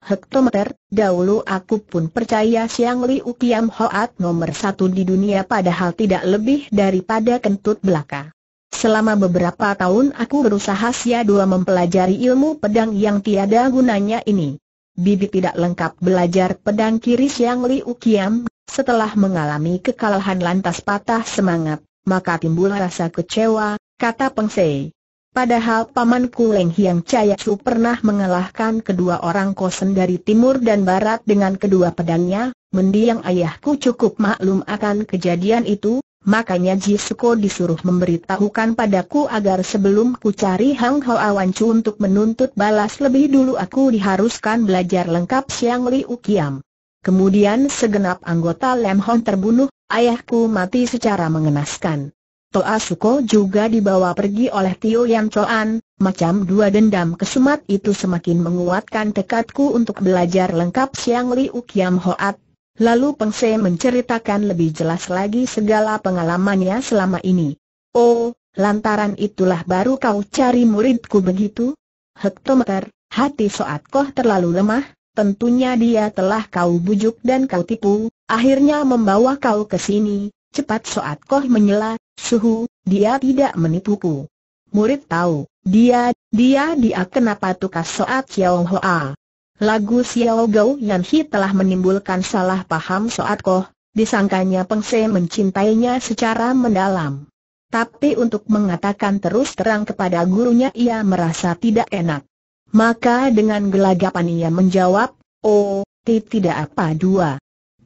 Hektometer, dahulu aku pun percaya Siang Liu Kiam Hoat nomor satu di dunia padahal tidak lebih daripada kentut belaka. Selama beberapa tahun aku berusaha sia-dua mempelajari ilmu pedang yang tiada gunanya ini. Bibi tidak lengkap belajar pedang kiri Siang Liu Kiam, setelah mengalami kekalahan lantas patah semangat, maka timbul rasa kecewa, kata Peng Sei. Padahal pamanku Leng Hiang Su pernah mengalahkan kedua orang kosen dari timur dan barat dengan kedua pedangnya, mendiang ayahku cukup maklum akan kejadian itu, Makanya Ji Jisuko disuruh memberitahukan padaku agar sebelum ku cari Hang Ho Awan Chu untuk menuntut balas lebih dulu aku diharuskan belajar lengkap Siang Liu Kiam. Kemudian segenap anggota Lem Hon terbunuh, ayahku mati secara mengenaskan. Toa Suko juga dibawa pergi oleh Tio Yan Choan, macam dua dendam kesumat itu semakin menguatkan tekadku untuk belajar lengkap Siang Liu Kiam Hoat Lalu Peng Se menceritakan lebih jelas lagi segala pengalamannya selama ini. Oh, lantaran itulah baru kau cari muridku begitu? Hektometer, hati Soat Koh terlalu lemah, tentunya dia telah kau bujuk dan kau tipu, akhirnya membawa kau ke sini. Cepat Soat Koh menyela, suhu, dia tidak menipuku. Murid tahu, dia, dia dia kenapa tukas Soat Yao Hoa. Lagu Xiao Gou Yan Hi telah menimbulkan salah paham Soat Koh, disangkanya Peng Se mencintainya secara mendalam. Tapi untuk mengatakan terus terang kepada gurunya ia merasa tidak enak. Maka dengan gelagapan ia menjawab, oh, tidak apa dua.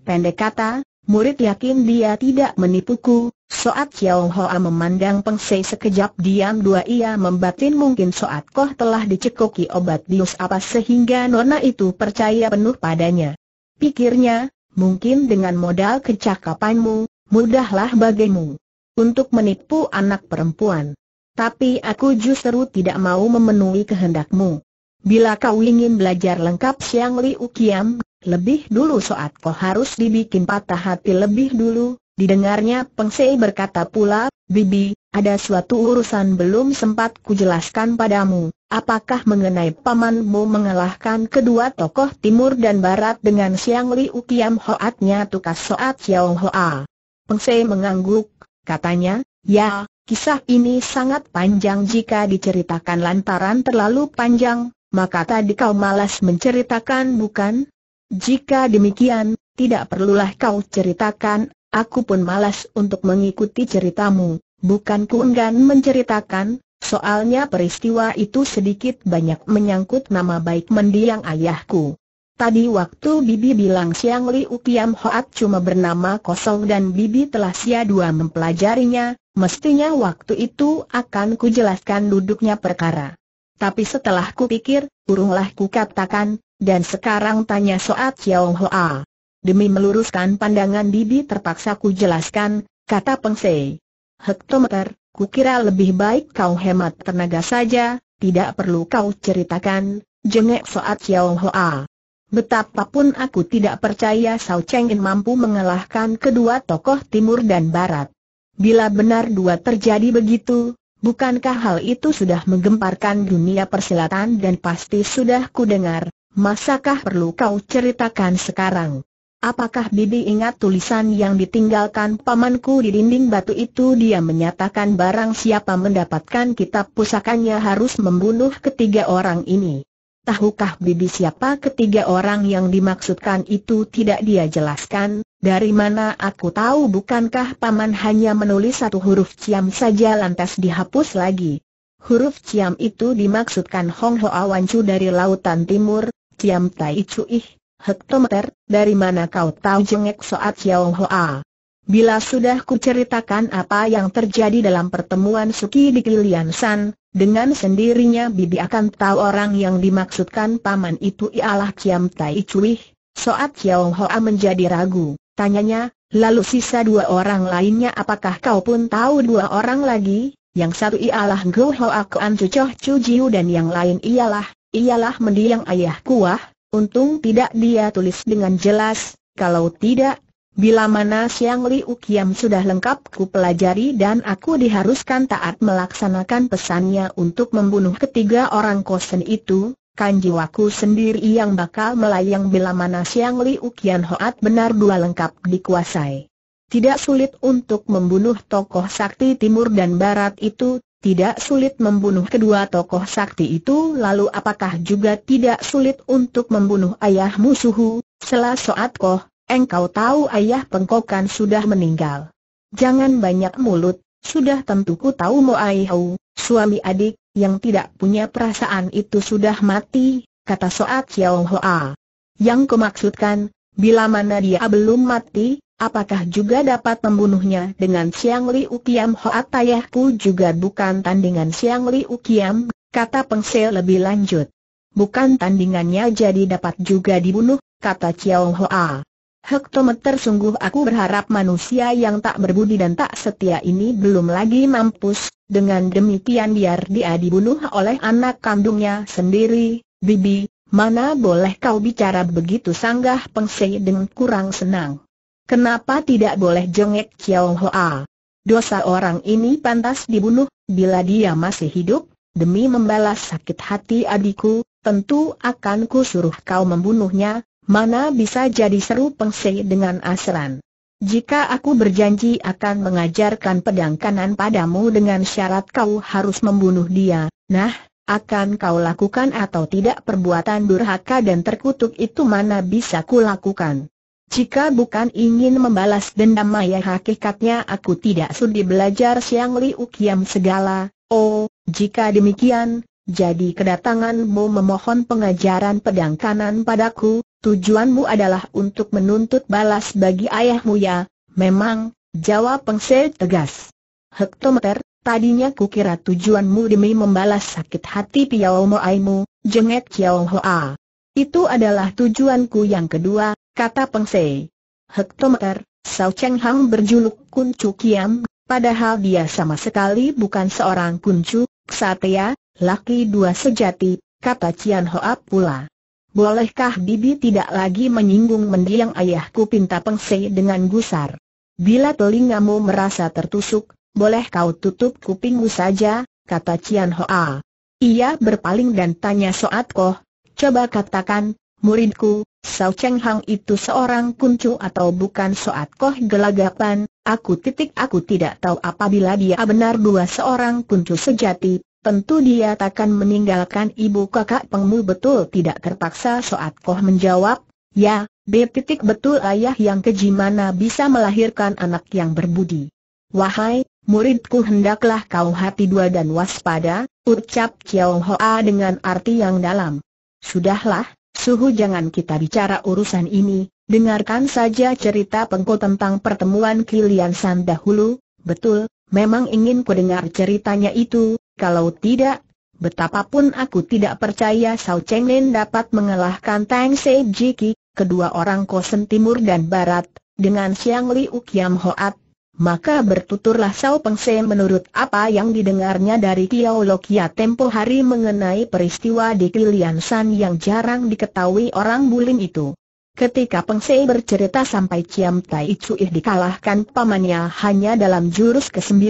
Pendek kata, murid yakin dia tidak menipuku, Soat Xiao Hoa memandang Peng Sei sekejap diam dua ia membatin mungkin Soat Koh telah dicekoki obat bius apa sehingga nona itu percaya penuh padanya. Pikirnya, mungkin dengan modal kecakapanmu, mudahlah bagimu untuk menipu anak perempuan. Tapi aku justru tidak mau memenuhi kehendakmu. Bila kau ingin belajar lengkap Siang Li Ukiam. Lebih dulu Soat kau harus dibikin patah hati lebih dulu, didengarnya Peng Sei berkata pula, Bibi, ada suatu urusan belum sempat kujelaskan padamu, apakah mengenai pamanmu mengalahkan kedua tokoh timur dan barat dengan Siang Liu Kiam Hoatnya tukas Soat Xiao Hoa. Peng Sei mengangguk, katanya, ya, kisah ini sangat panjang jika diceritakan lantaran terlalu panjang, maka tadi kau malas menceritakan bukan? Jika demikian, tidak perlulah kau ceritakan, aku pun malas untuk mengikuti ceritamu, bukan ku enggan menceritakan, soalnya peristiwa itu sedikit banyak menyangkut nama baik mendiang ayahku. Tadi waktu Bibi bilang Siang Li Kiam Hoat cuma bernama kosong dan Bibi telah sia-dua mempelajarinya, mestinya waktu itu akan kujelaskan duduknya perkara. Tapi setelah kupikir, urunglah katakan. Dan sekarang tanya Soat Xiao Hua. Demi meluruskan pandangan Bibi terpaksa ku jelaskan, kata Peng Sei. Hektometer, ku kira lebih baik kau hemat tenaga saja, tidak perlu kau ceritakan, jengek Soat Xiao Hua. Betapapun aku tidak percaya Sao Cheng In mampu mengalahkan kedua tokoh timur dan barat. Bila benar dua terjadi begitu, bukankah hal itu sudah menggemparkan dunia persilatan dan pasti sudah kudengar, Masakah perlu kau ceritakan sekarang? Apakah Bibi ingat tulisan yang ditinggalkan pamanku di dinding batu itu dia menyatakan barang siapa mendapatkan kitab pusakanya harus membunuh ketiga orang ini. Tahukah Bibi siapa ketiga orang yang dimaksudkan itu tidak dia jelaskan, dari mana aku tahu bukankah paman hanya menulis satu huruf ciam saja lantas dihapus lagi. Huruf Ciam itu dimaksudkan Hong Ho Awancu dari lautan timur, Kiam Tai Ih, hektometer, dari mana kau tahu jengek soat Xiao Hoa? Bila sudah kuceritakan apa yang terjadi dalam pertemuan Suki di Kilian San, dengan sendirinya Bibi akan tahu orang yang dimaksudkan paman itu ialah Kiam Tai Ih. Soat Xiao Hoa menjadi ragu, tanyanya, lalu sisa dua orang lainnya apakah kau pun tahu dua orang lagi? Yang satu ialah Go Hoa Kuan Cucoh Chu Jiu dan yang lain ialah ialah mendiang ayah kuah, untung tidak dia tulis dengan jelas, kalau tidak, bila mana Siang Liu ukiam sudah lengkap ku pelajari dan aku diharuskan taat melaksanakan pesannya untuk membunuh ketiga orang kosen itu, kan jiwaku sendiri yang bakal melayang bila mana Siang Liu ukiam Hoat benar dua lengkap dikuasai. Tidak sulit untuk membunuh tokoh sakti timur dan barat itu, tidak sulit membunuh kedua tokoh sakti itu lalu apakah juga tidak sulit untuk membunuh ayah musuhu, suhu, soat koh, engkau tahu ayah pengkokan sudah meninggal. Jangan banyak mulut, sudah tentu ku tahu Moai ayahu, suami adik, yang tidak punya perasaan itu sudah mati, kata Soat xiao Hoa. Yang kumaksudkan, bila mana dia belum mati, Apakah juga dapat membunuhnya dengan Siang Liu Kiam Hoat ayahku juga bukan tandingan Siang Liu Kiam, kata Peng Se lebih lanjut. Bukan tandingannya jadi dapat juga dibunuh, kata Chiao Hoa. Hektometer sungguh aku berharap manusia yang tak berbudi dan tak setia ini belum lagi mampus, dengan demikian biar dia dibunuh oleh anak kandungnya sendiri, Bibi, mana boleh kau bicara begitu sanggah Pengse dengan kurang senang. Kenapa tidak boleh jengek Chiao Hoa? Dosa orang ini pantas dibunuh, bila dia masih hidup, demi membalas sakit hati adikku, tentu akan ku suruh kau membunuhnya, mana bisa jadi seru pengsi dengan asran. Jika aku berjanji akan mengajarkan pedang kanan padamu dengan syarat kau harus membunuh dia, nah, akan kau lakukan atau tidak perbuatan durhaka dan terkutuk itu mana bisa ku lakukan? Jika bukan ingin membalas dendam Maya hakikatnya aku tidak sudi belajar siang Liu Kiam segala, oh, jika demikian, jadi kedatanganmu memohon pengajaran pedang kanan padaku, tujuanmu adalah untuk menuntut balas bagi ayahmu ya, memang, jawab Pengse tegas. Hektometer, tadinya kukira tujuanmu demi membalas sakit hati Piao Aimu, jengek Chiao Hoa. Itu adalah tujuanku yang kedua, kata Peng Sei. Hektometer, Sao Cheng Hang berjuluk Chu Kiam, padahal dia sama sekali bukan seorang kuncu, ksatria, laki dua sejati, kata Cian Hoa pula. Bolehkah Bibi tidak lagi menyinggung mendiang ayahku pinta Peng Sei dengan gusar? Bila telingamu merasa tertusuk, boleh kau tutup kupingmu saja, kata Cian Hoa. Ia berpaling dan tanya Soat Koh, coba katakan, muridku, Sao Cheng Hang itu seorang kuncu atau bukan soat koh gelagapan, aku titik aku tidak tahu apabila dia benar dua seorang kuncu sejati, tentu dia takkan meninggalkan ibu kakak pengmu betul tidak terpaksa soat koh menjawab, ya, B titik betul ayah yang keji mana bisa melahirkan anak yang berbudi. Wahai, muridku hendaklah kau hati dua dan waspada, ucap Chiao Hoa dengan arti yang dalam. Sudahlah, Suhu jangan kita bicara urusan ini, dengarkan saja cerita pengko tentang pertemuan Kilian San dahulu, betul, memang ingin ku dengar ceritanya itu, kalau tidak, betapapun aku tidak percaya Sao Cheng Lin dapat mengalahkan Tang Se Jiki, kedua orang Kosen Timur dan Barat, dengan Siang Liu Kiam Hoat, maka bertuturlah Sao Pengse menurut apa yang didengarnya dari Kiao Lokia tempo hari mengenai peristiwa di Kilian San yang jarang diketahui orang Bulin itu. Ketika Pengse bercerita sampai Ciam Tai Cuih dikalahkan pamannya hanya dalam jurus ke-9,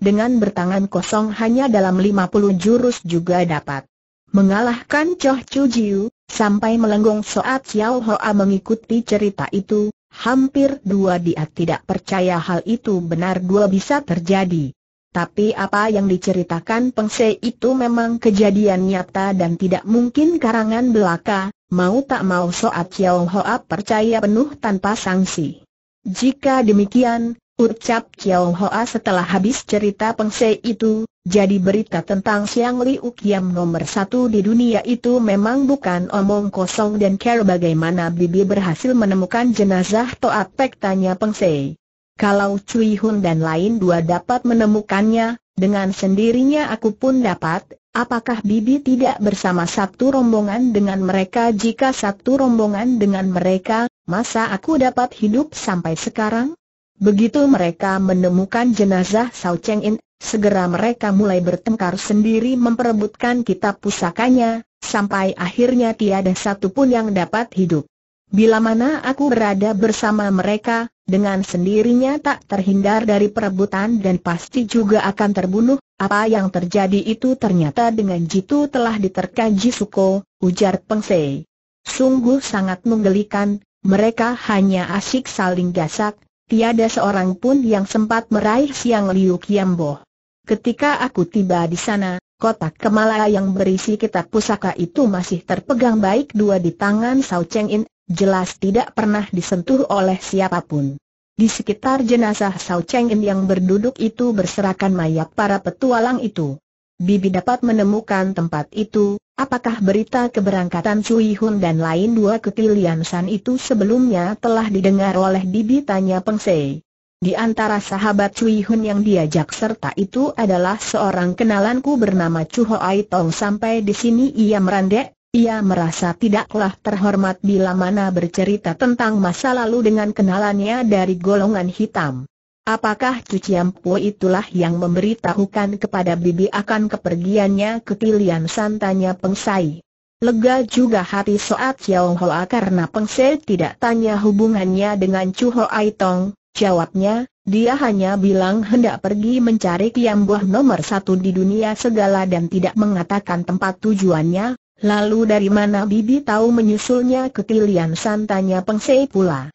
dengan bertangan kosong hanya dalam 50 jurus juga dapat mengalahkan Choh Chu Jiu, sampai melenggong soat Xiao Hoa mengikuti cerita itu, Hampir dua dia tidak percaya hal itu benar dua bisa terjadi. Tapi apa yang diceritakan Pengse itu memang kejadian nyata dan tidak mungkin karangan belaka, mau tak mau Soat Chiao Hoa percaya penuh tanpa sanksi. Jika demikian, ucap Chiao Hoa setelah habis cerita Pengse itu, jadi berita tentang Siang Liu Kiam nomor satu di dunia itu memang bukan omong kosong dan care bagaimana Bibi berhasil menemukan jenazah Toa Pek tanya Peng Sei. Kalau Cui Hun dan lain dua dapat menemukannya, dengan sendirinya aku pun dapat, apakah Bibi tidak bersama satu rombongan dengan mereka jika satu rombongan dengan mereka, masa aku dapat hidup sampai sekarang? Begitu mereka menemukan jenazah Sao Cheng In, segera mereka mulai bertengkar sendiri memperebutkan kitab pusakanya, sampai akhirnya tiada satu pun yang dapat hidup. Bila mana aku berada bersama mereka, dengan sendirinya tak terhindar dari perebutan dan pasti juga akan terbunuh, apa yang terjadi itu ternyata dengan jitu telah diterkaji Jisuko, ujar Peng Sei. Sungguh sangat menggelikan, mereka hanya asyik saling gasak, tiada seorang pun yang sempat meraih siang Liu Kiambo. Ketika aku tiba di sana, kotak kemala yang berisi kitab pusaka itu masih terpegang baik dua di tangan Sao Cheng In, jelas tidak pernah disentuh oleh siapapun. Di sekitar jenazah Sao Cheng In yang berduduk itu berserakan mayat para petualang itu. Bibi dapat menemukan tempat itu, Apakah berita keberangkatan Cui Hun dan lain dua ketilian San itu sebelumnya telah didengar oleh bibi tanya Peng Se? Di antara sahabat Cui Hun yang diajak serta itu adalah seorang kenalanku bernama Chu Ai Tong sampai di sini ia merandek, ia merasa tidaklah terhormat bila mana bercerita tentang masa lalu dengan kenalannya dari golongan hitam. Apakah Cuciampo itulah yang memberitahukan kepada Bibi akan kepergiannya ke Tilian Santanya Pengsai? Lega juga hati Soat Xiao Hoa karena Pengsai tidak tanya hubungannya dengan Chu Ho Tong, jawabnya, dia hanya bilang hendak pergi mencari Kiam Buah nomor satu di dunia segala dan tidak mengatakan tempat tujuannya, lalu dari mana Bibi tahu menyusulnya ke Tilian Santanya Pengsai pula.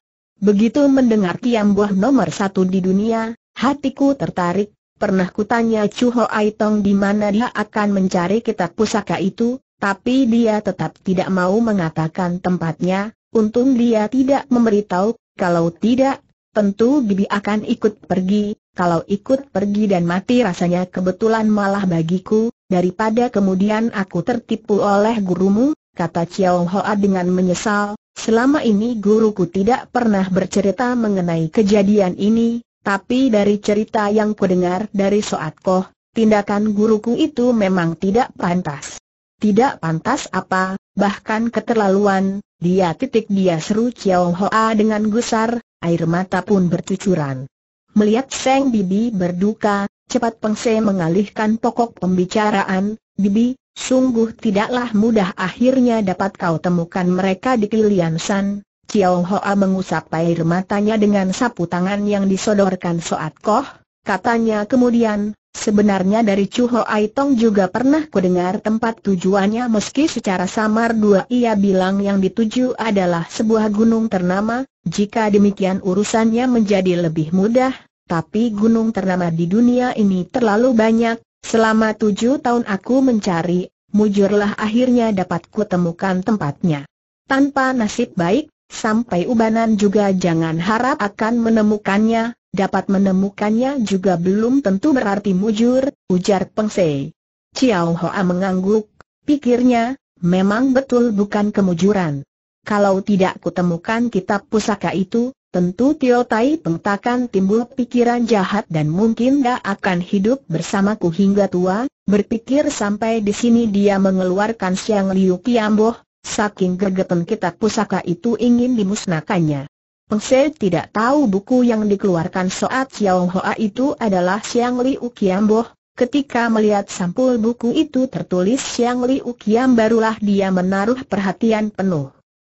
Begitu mendengar Kiambuah nomor satu di dunia, hatiku tertarik, pernah kutanya Chu Hoai Tong di mana dia akan mencari kitab pusaka itu, tapi dia tetap tidak mau mengatakan tempatnya, untung dia tidak memberitahu, kalau tidak, tentu Bibi akan ikut pergi, kalau ikut pergi dan mati rasanya kebetulan malah bagiku, daripada kemudian aku tertipu oleh gurumu, kata Chiao Hoa dengan menyesal, Selama ini guruku tidak pernah bercerita mengenai kejadian ini, tapi dari cerita yang kudengar dari Soat Koh, tindakan guruku itu memang tidak pantas. Tidak pantas apa, bahkan keterlaluan, dia titik dia seru Chiao Hoa dengan gusar, air mata pun bercucuran. Melihat Seng Bibi berduka, cepat Pengse mengalihkan pokok pembicaraan, Bibi, Sungguh tidaklah mudah akhirnya dapat kau temukan mereka di Kilian San. Chiao Hoa mengusap air matanya dengan sapu tangan yang disodorkan Soat Koh, katanya kemudian, sebenarnya dari Chu Hoai Tong juga pernah kudengar tempat tujuannya meski secara samar dua ia bilang yang dituju adalah sebuah gunung ternama, jika demikian urusannya menjadi lebih mudah, tapi gunung ternama di dunia ini terlalu banyak, Selama tujuh tahun aku mencari, mujurlah akhirnya dapat kutemukan tempatnya. Tanpa nasib baik, sampai ubanan juga jangan harap akan menemukannya, dapat menemukannya juga belum tentu berarti mujur, ujar Pengsei. Ciao Hoa mengangguk, pikirnya, memang betul bukan kemujuran. Kalau tidak kutemukan kitab pusaka itu, Tentu Tio Tai Peng takkan timbul pikiran jahat dan mungkin dia akan hidup bersamaku hingga tua, berpikir sampai di sini dia mengeluarkan siang Liu Piamboh, saking gergeten kitab pusaka itu ingin dimusnahkannya. Peng Se tidak tahu buku yang dikeluarkan saat Xiao Hoa itu adalah siang Liu Piamboh, ketika melihat sampul buku itu tertulis siang Liu Kiam barulah dia menaruh perhatian penuh.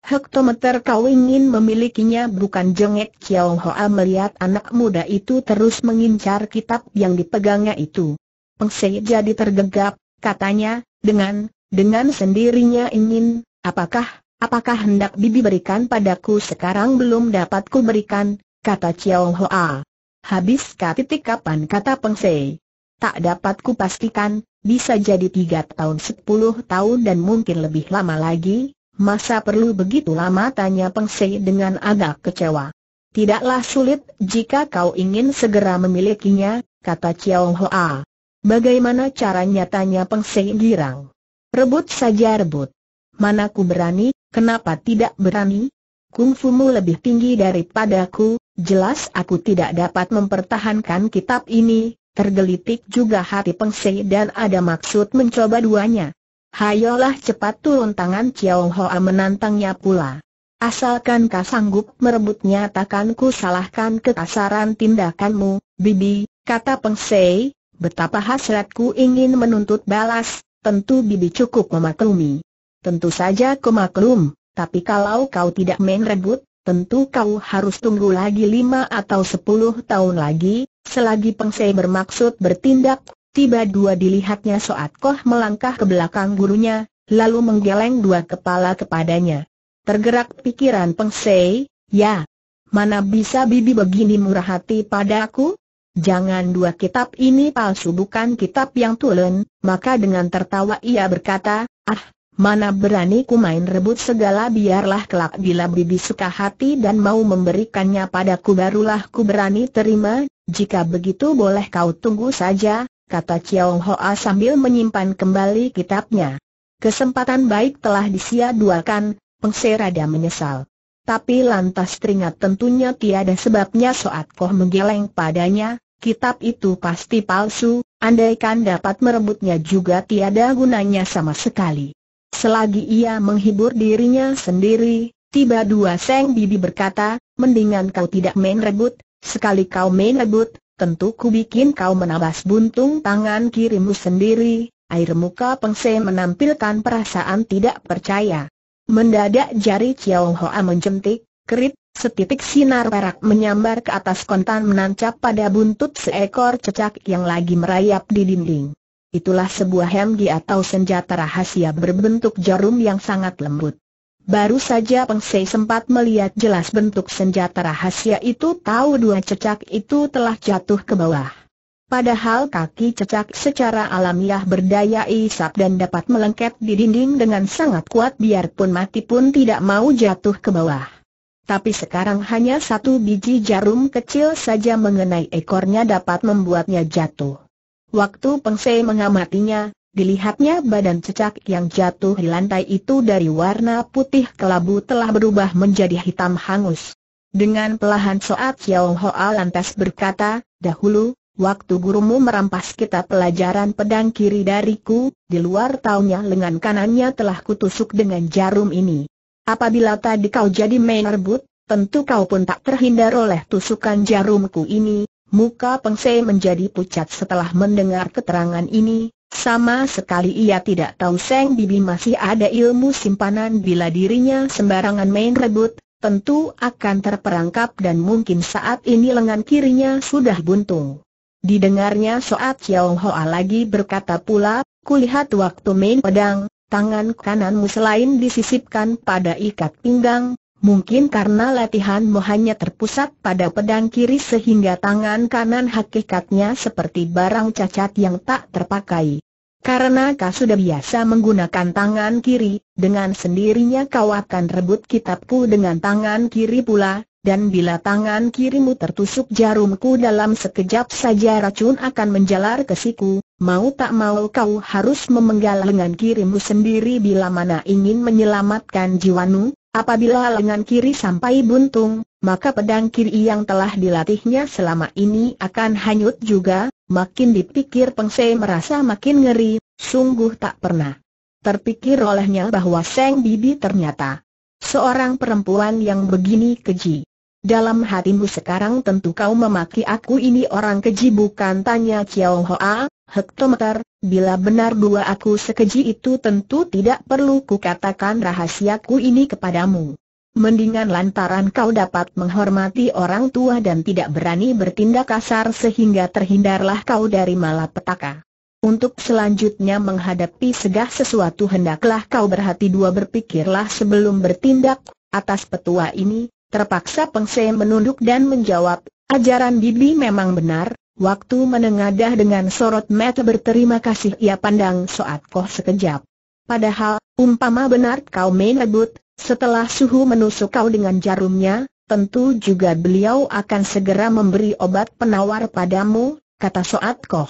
Hektometer kau ingin memilikinya bukan jengek Chiao Hoa melihat anak muda itu terus mengincar kitab yang dipegangnya itu. Peng Se jadi tergegap, katanya, dengan, dengan sendirinya ingin, apakah, apakah hendak bibi berikan padaku sekarang belum dapat ku berikan, kata Chiao Hoa. Habis titik kapan kata Peng Se? Tak dapat ku pastikan, bisa jadi tiga tahun sepuluh tahun dan mungkin lebih lama lagi, Masa perlu begitu lama tanya Peng Sei dengan agak kecewa. Tidaklah sulit jika kau ingin segera memilikinya, kata Chiao Hoa. Bagaimana caranya tanya Peng Sei girang. Rebut saja rebut. Mana ku berani, kenapa tidak berani? Kungfumu lebih tinggi daripadaku, jelas aku tidak dapat mempertahankan kitab ini, tergelitik juga hati Peng Sei dan ada maksud mencoba duanya. Hayolah cepat turun tangan Chiao Hoa menantangnya pula. Asalkan kau sanggup merebutnya takkan ku salahkan kekasaran tindakanmu, Bibi, kata Peng Sei, betapa hasratku ingin menuntut balas, tentu Bibi cukup memaklumi. Tentu saja ku maklum, tapi kalau kau tidak main rebut, tentu kau harus tunggu lagi lima atau sepuluh tahun lagi, selagi Peng Sei bermaksud bertindak Tiba dua dilihatnya Soat Koh melangkah ke belakang gurunya, lalu menggeleng dua kepala kepadanya. Tergerak pikiran Peng Sei, ya, mana bisa bibi begini murah hati padaku? Jangan dua kitab ini palsu bukan kitab yang tulen, maka dengan tertawa ia berkata, ah, mana berani ku main rebut segala biarlah kelak bila bibi suka hati dan mau memberikannya padaku barulah ku berani terima, jika begitu boleh kau tunggu saja, kata Chiao Hoa sambil menyimpan kembali kitabnya. Kesempatan baik telah disia-duakan, Pengse menyesal. Tapi lantas teringat tentunya tiada sebabnya Soat Koh menggeleng padanya, kitab itu pasti palsu, andaikan dapat merebutnya juga tiada gunanya sama sekali. Selagi ia menghibur dirinya sendiri, tiba dua Seng Bibi berkata, mendingan kau tidak main rebut, sekali kau main rebut, tentu ku bikin kau menabas buntung tangan kirimu sendiri, air muka pengse menampilkan perasaan tidak percaya. Mendadak jari Chiao Hoa menjentik, kerit, setitik sinar perak menyambar ke atas kontan menancap pada buntut seekor cecak yang lagi merayap di dinding. Itulah sebuah hemgi atau senjata rahasia berbentuk jarum yang sangat lembut. Baru saja Peng Sei sempat melihat jelas bentuk senjata rahasia itu tahu dua cecak itu telah jatuh ke bawah. Padahal kaki cecak secara alamiah berdaya isap dan dapat melengket di dinding dengan sangat kuat biarpun mati pun tidak mau jatuh ke bawah. Tapi sekarang hanya satu biji jarum kecil saja mengenai ekornya dapat membuatnya jatuh. Waktu Peng Sei mengamatinya, Dilihatnya badan cecak yang jatuh di lantai itu dari warna putih kelabu telah berubah menjadi hitam hangus. Dengan pelahan Soat Xiao Hoa lantas berkata, dahulu, waktu gurumu merampas kita pelajaran pedang kiri dariku, di luar taunya lengan kanannya telah kutusuk dengan jarum ini. Apabila tadi kau jadi main rebut, tentu kau pun tak terhindar oleh tusukan jarumku ini. Muka Pengsei menjadi pucat setelah mendengar keterangan ini, sama sekali ia tidak tahu Seng Bibi masih ada ilmu simpanan bila dirinya sembarangan main rebut, tentu akan terperangkap dan mungkin saat ini lengan kirinya sudah buntung. Didengarnya Soat Chiao Hoa lagi berkata pula, kulihat waktu main pedang, tangan kananmu selain disisipkan pada ikat pinggang, Mungkin karena latihanmu hanya terpusat pada pedang kiri sehingga tangan kanan hakikatnya seperti barang cacat yang tak terpakai. Karena kau sudah biasa menggunakan tangan kiri, dengan sendirinya kau akan rebut kitabku dengan tangan kiri pula, dan bila tangan kirimu tertusuk jarumku dalam sekejap saja racun akan menjalar ke siku, mau tak mau kau harus memenggal lengan kirimu sendiri bila mana ingin menyelamatkan jiwamu, Apabila lengan kiri sampai buntung, maka pedang kiri yang telah dilatihnya selama ini akan hanyut juga, makin dipikir Pengse merasa makin ngeri, sungguh tak pernah. Terpikir olehnya bahwa Seng Bibi ternyata seorang perempuan yang begini keji. Dalam hatimu sekarang tentu kau memaki aku ini orang keji bukan tanya Chiao Hoa, hektometer, bila benar dua aku sekeji itu tentu tidak perlu kukatakan rahasiaku ini kepadamu. Mendingan lantaran kau dapat menghormati orang tua dan tidak berani bertindak kasar sehingga terhindarlah kau dari malapetaka. Untuk selanjutnya menghadapi segah sesuatu hendaklah kau berhati dua berpikirlah sebelum bertindak, atas petua ini, terpaksa Pengse menunduk dan menjawab, ajaran Bibi memang benar, Waktu menengadah dengan sorot mata berterima kasih ia pandang Soat Koh sekejap. Padahal, umpama benar kau menebut, setelah suhu menusuk kau dengan jarumnya, tentu juga beliau akan segera memberi obat penawar padamu, kata Soat Koh.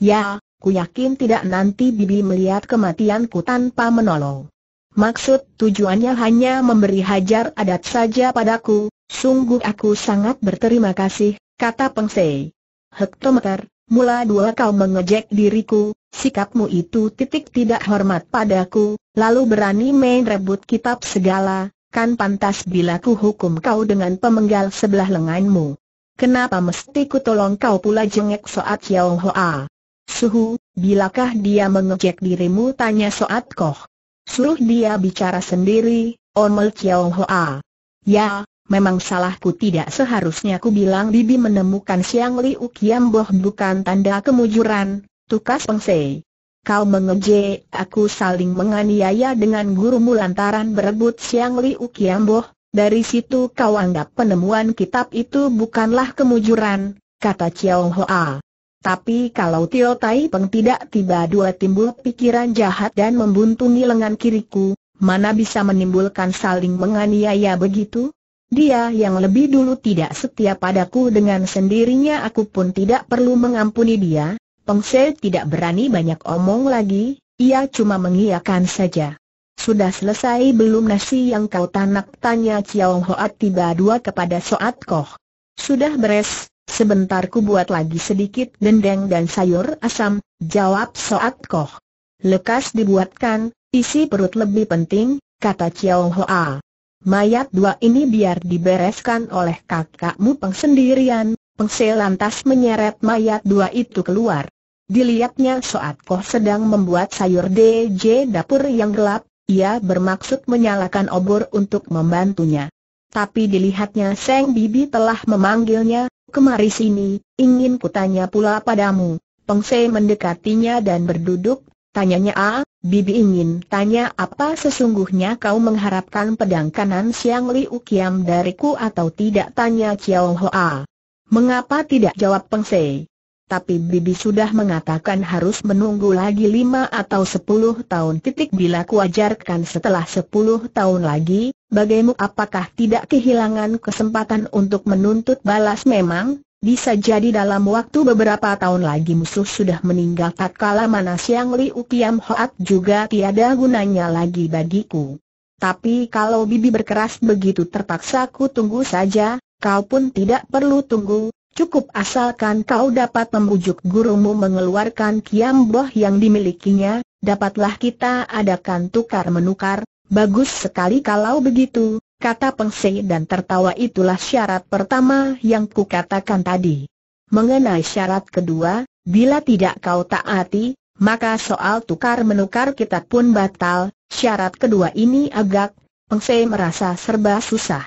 Ya, ku yakin tidak nanti bibi melihat kematianku tanpa menolong. Maksud tujuannya hanya memberi hajar adat saja padaku, sungguh aku sangat berterima kasih, kata Pengsei hektometer, mula dua kau mengejek diriku, sikapmu itu titik tidak hormat padaku, lalu berani main rebut kitab segala, kan pantas bila ku hukum kau dengan pemenggal sebelah lenganmu. Kenapa mesti ku tolong kau pula jengek Soat Yao Hoa? Suhu, bilakah dia mengejek dirimu tanya Soat Koh? Suruh dia bicara sendiri, Omel Yao Hoa. Ya, Memang salahku tidak seharusnya ku bilang Bibi menemukan Siang Liu Kiam Boh bukan tanda kemujuran, tukas pengsei. Kau mengeje, aku saling menganiaya dengan gurumu lantaran berebut Siang Liu Kiam Boh, dari situ kau anggap penemuan kitab itu bukanlah kemujuran, kata Chiao Hoa. Tapi kalau Tio Tai Peng tidak tiba dua timbul pikiran jahat dan membuntungi lengan kiriku, mana bisa menimbulkan saling menganiaya begitu? Dia yang lebih dulu tidak setia padaku dengan sendirinya aku pun tidak perlu mengampuni dia. Pengse tidak berani banyak omong lagi, ia cuma mengiyakan saja. Sudah selesai belum nasi yang kau tanak tanya Chiao Hoat tiba dua kepada Soat Koh. Sudah beres, sebentar ku buat lagi sedikit dendeng dan sayur asam, jawab Soat Koh. Lekas dibuatkan, isi perut lebih penting, kata Chiao Hoat. Mayat dua ini biar dibereskan oleh kakakmu pengsendirian. Pengse lantas menyeret mayat dua itu keluar. Dilihatnya Soat Koh sedang membuat sayur DJ dapur yang gelap, ia bermaksud menyalakan obor untuk membantunya. Tapi dilihatnya Seng Bibi telah memanggilnya, kemari sini, ingin kutanya pula padamu. Pengse mendekatinya dan berduduk, tanyanya ah? Bibi ingin tanya apa sesungguhnya kau mengharapkan pedang kanan Siang Liu Kiam dariku atau tidak tanya Chiao Hoa. Mengapa tidak jawab Peng Sei? Tapi Bibi sudah mengatakan harus menunggu lagi lima atau sepuluh tahun titik bila kuajarkan setelah sepuluh tahun lagi, bagaimu apakah tidak kehilangan kesempatan untuk menuntut balas memang, bisa jadi dalam waktu beberapa tahun lagi musuh sudah meninggal tak kala mana Siang Li Hoat juga tiada gunanya lagi bagiku. Tapi kalau bibi berkeras begitu terpaksa ku tunggu saja, kau pun tidak perlu tunggu, cukup asalkan kau dapat membujuk gurumu mengeluarkan Kiam Boh yang dimilikinya, dapatlah kita adakan tukar-menukar, bagus sekali kalau begitu, kata Pengse dan tertawa itulah syarat pertama yang kukatakan tadi. Mengenai syarat kedua, bila tidak kau taati, maka soal tukar-menukar kita pun batal, syarat kedua ini agak, Pengse merasa serba susah.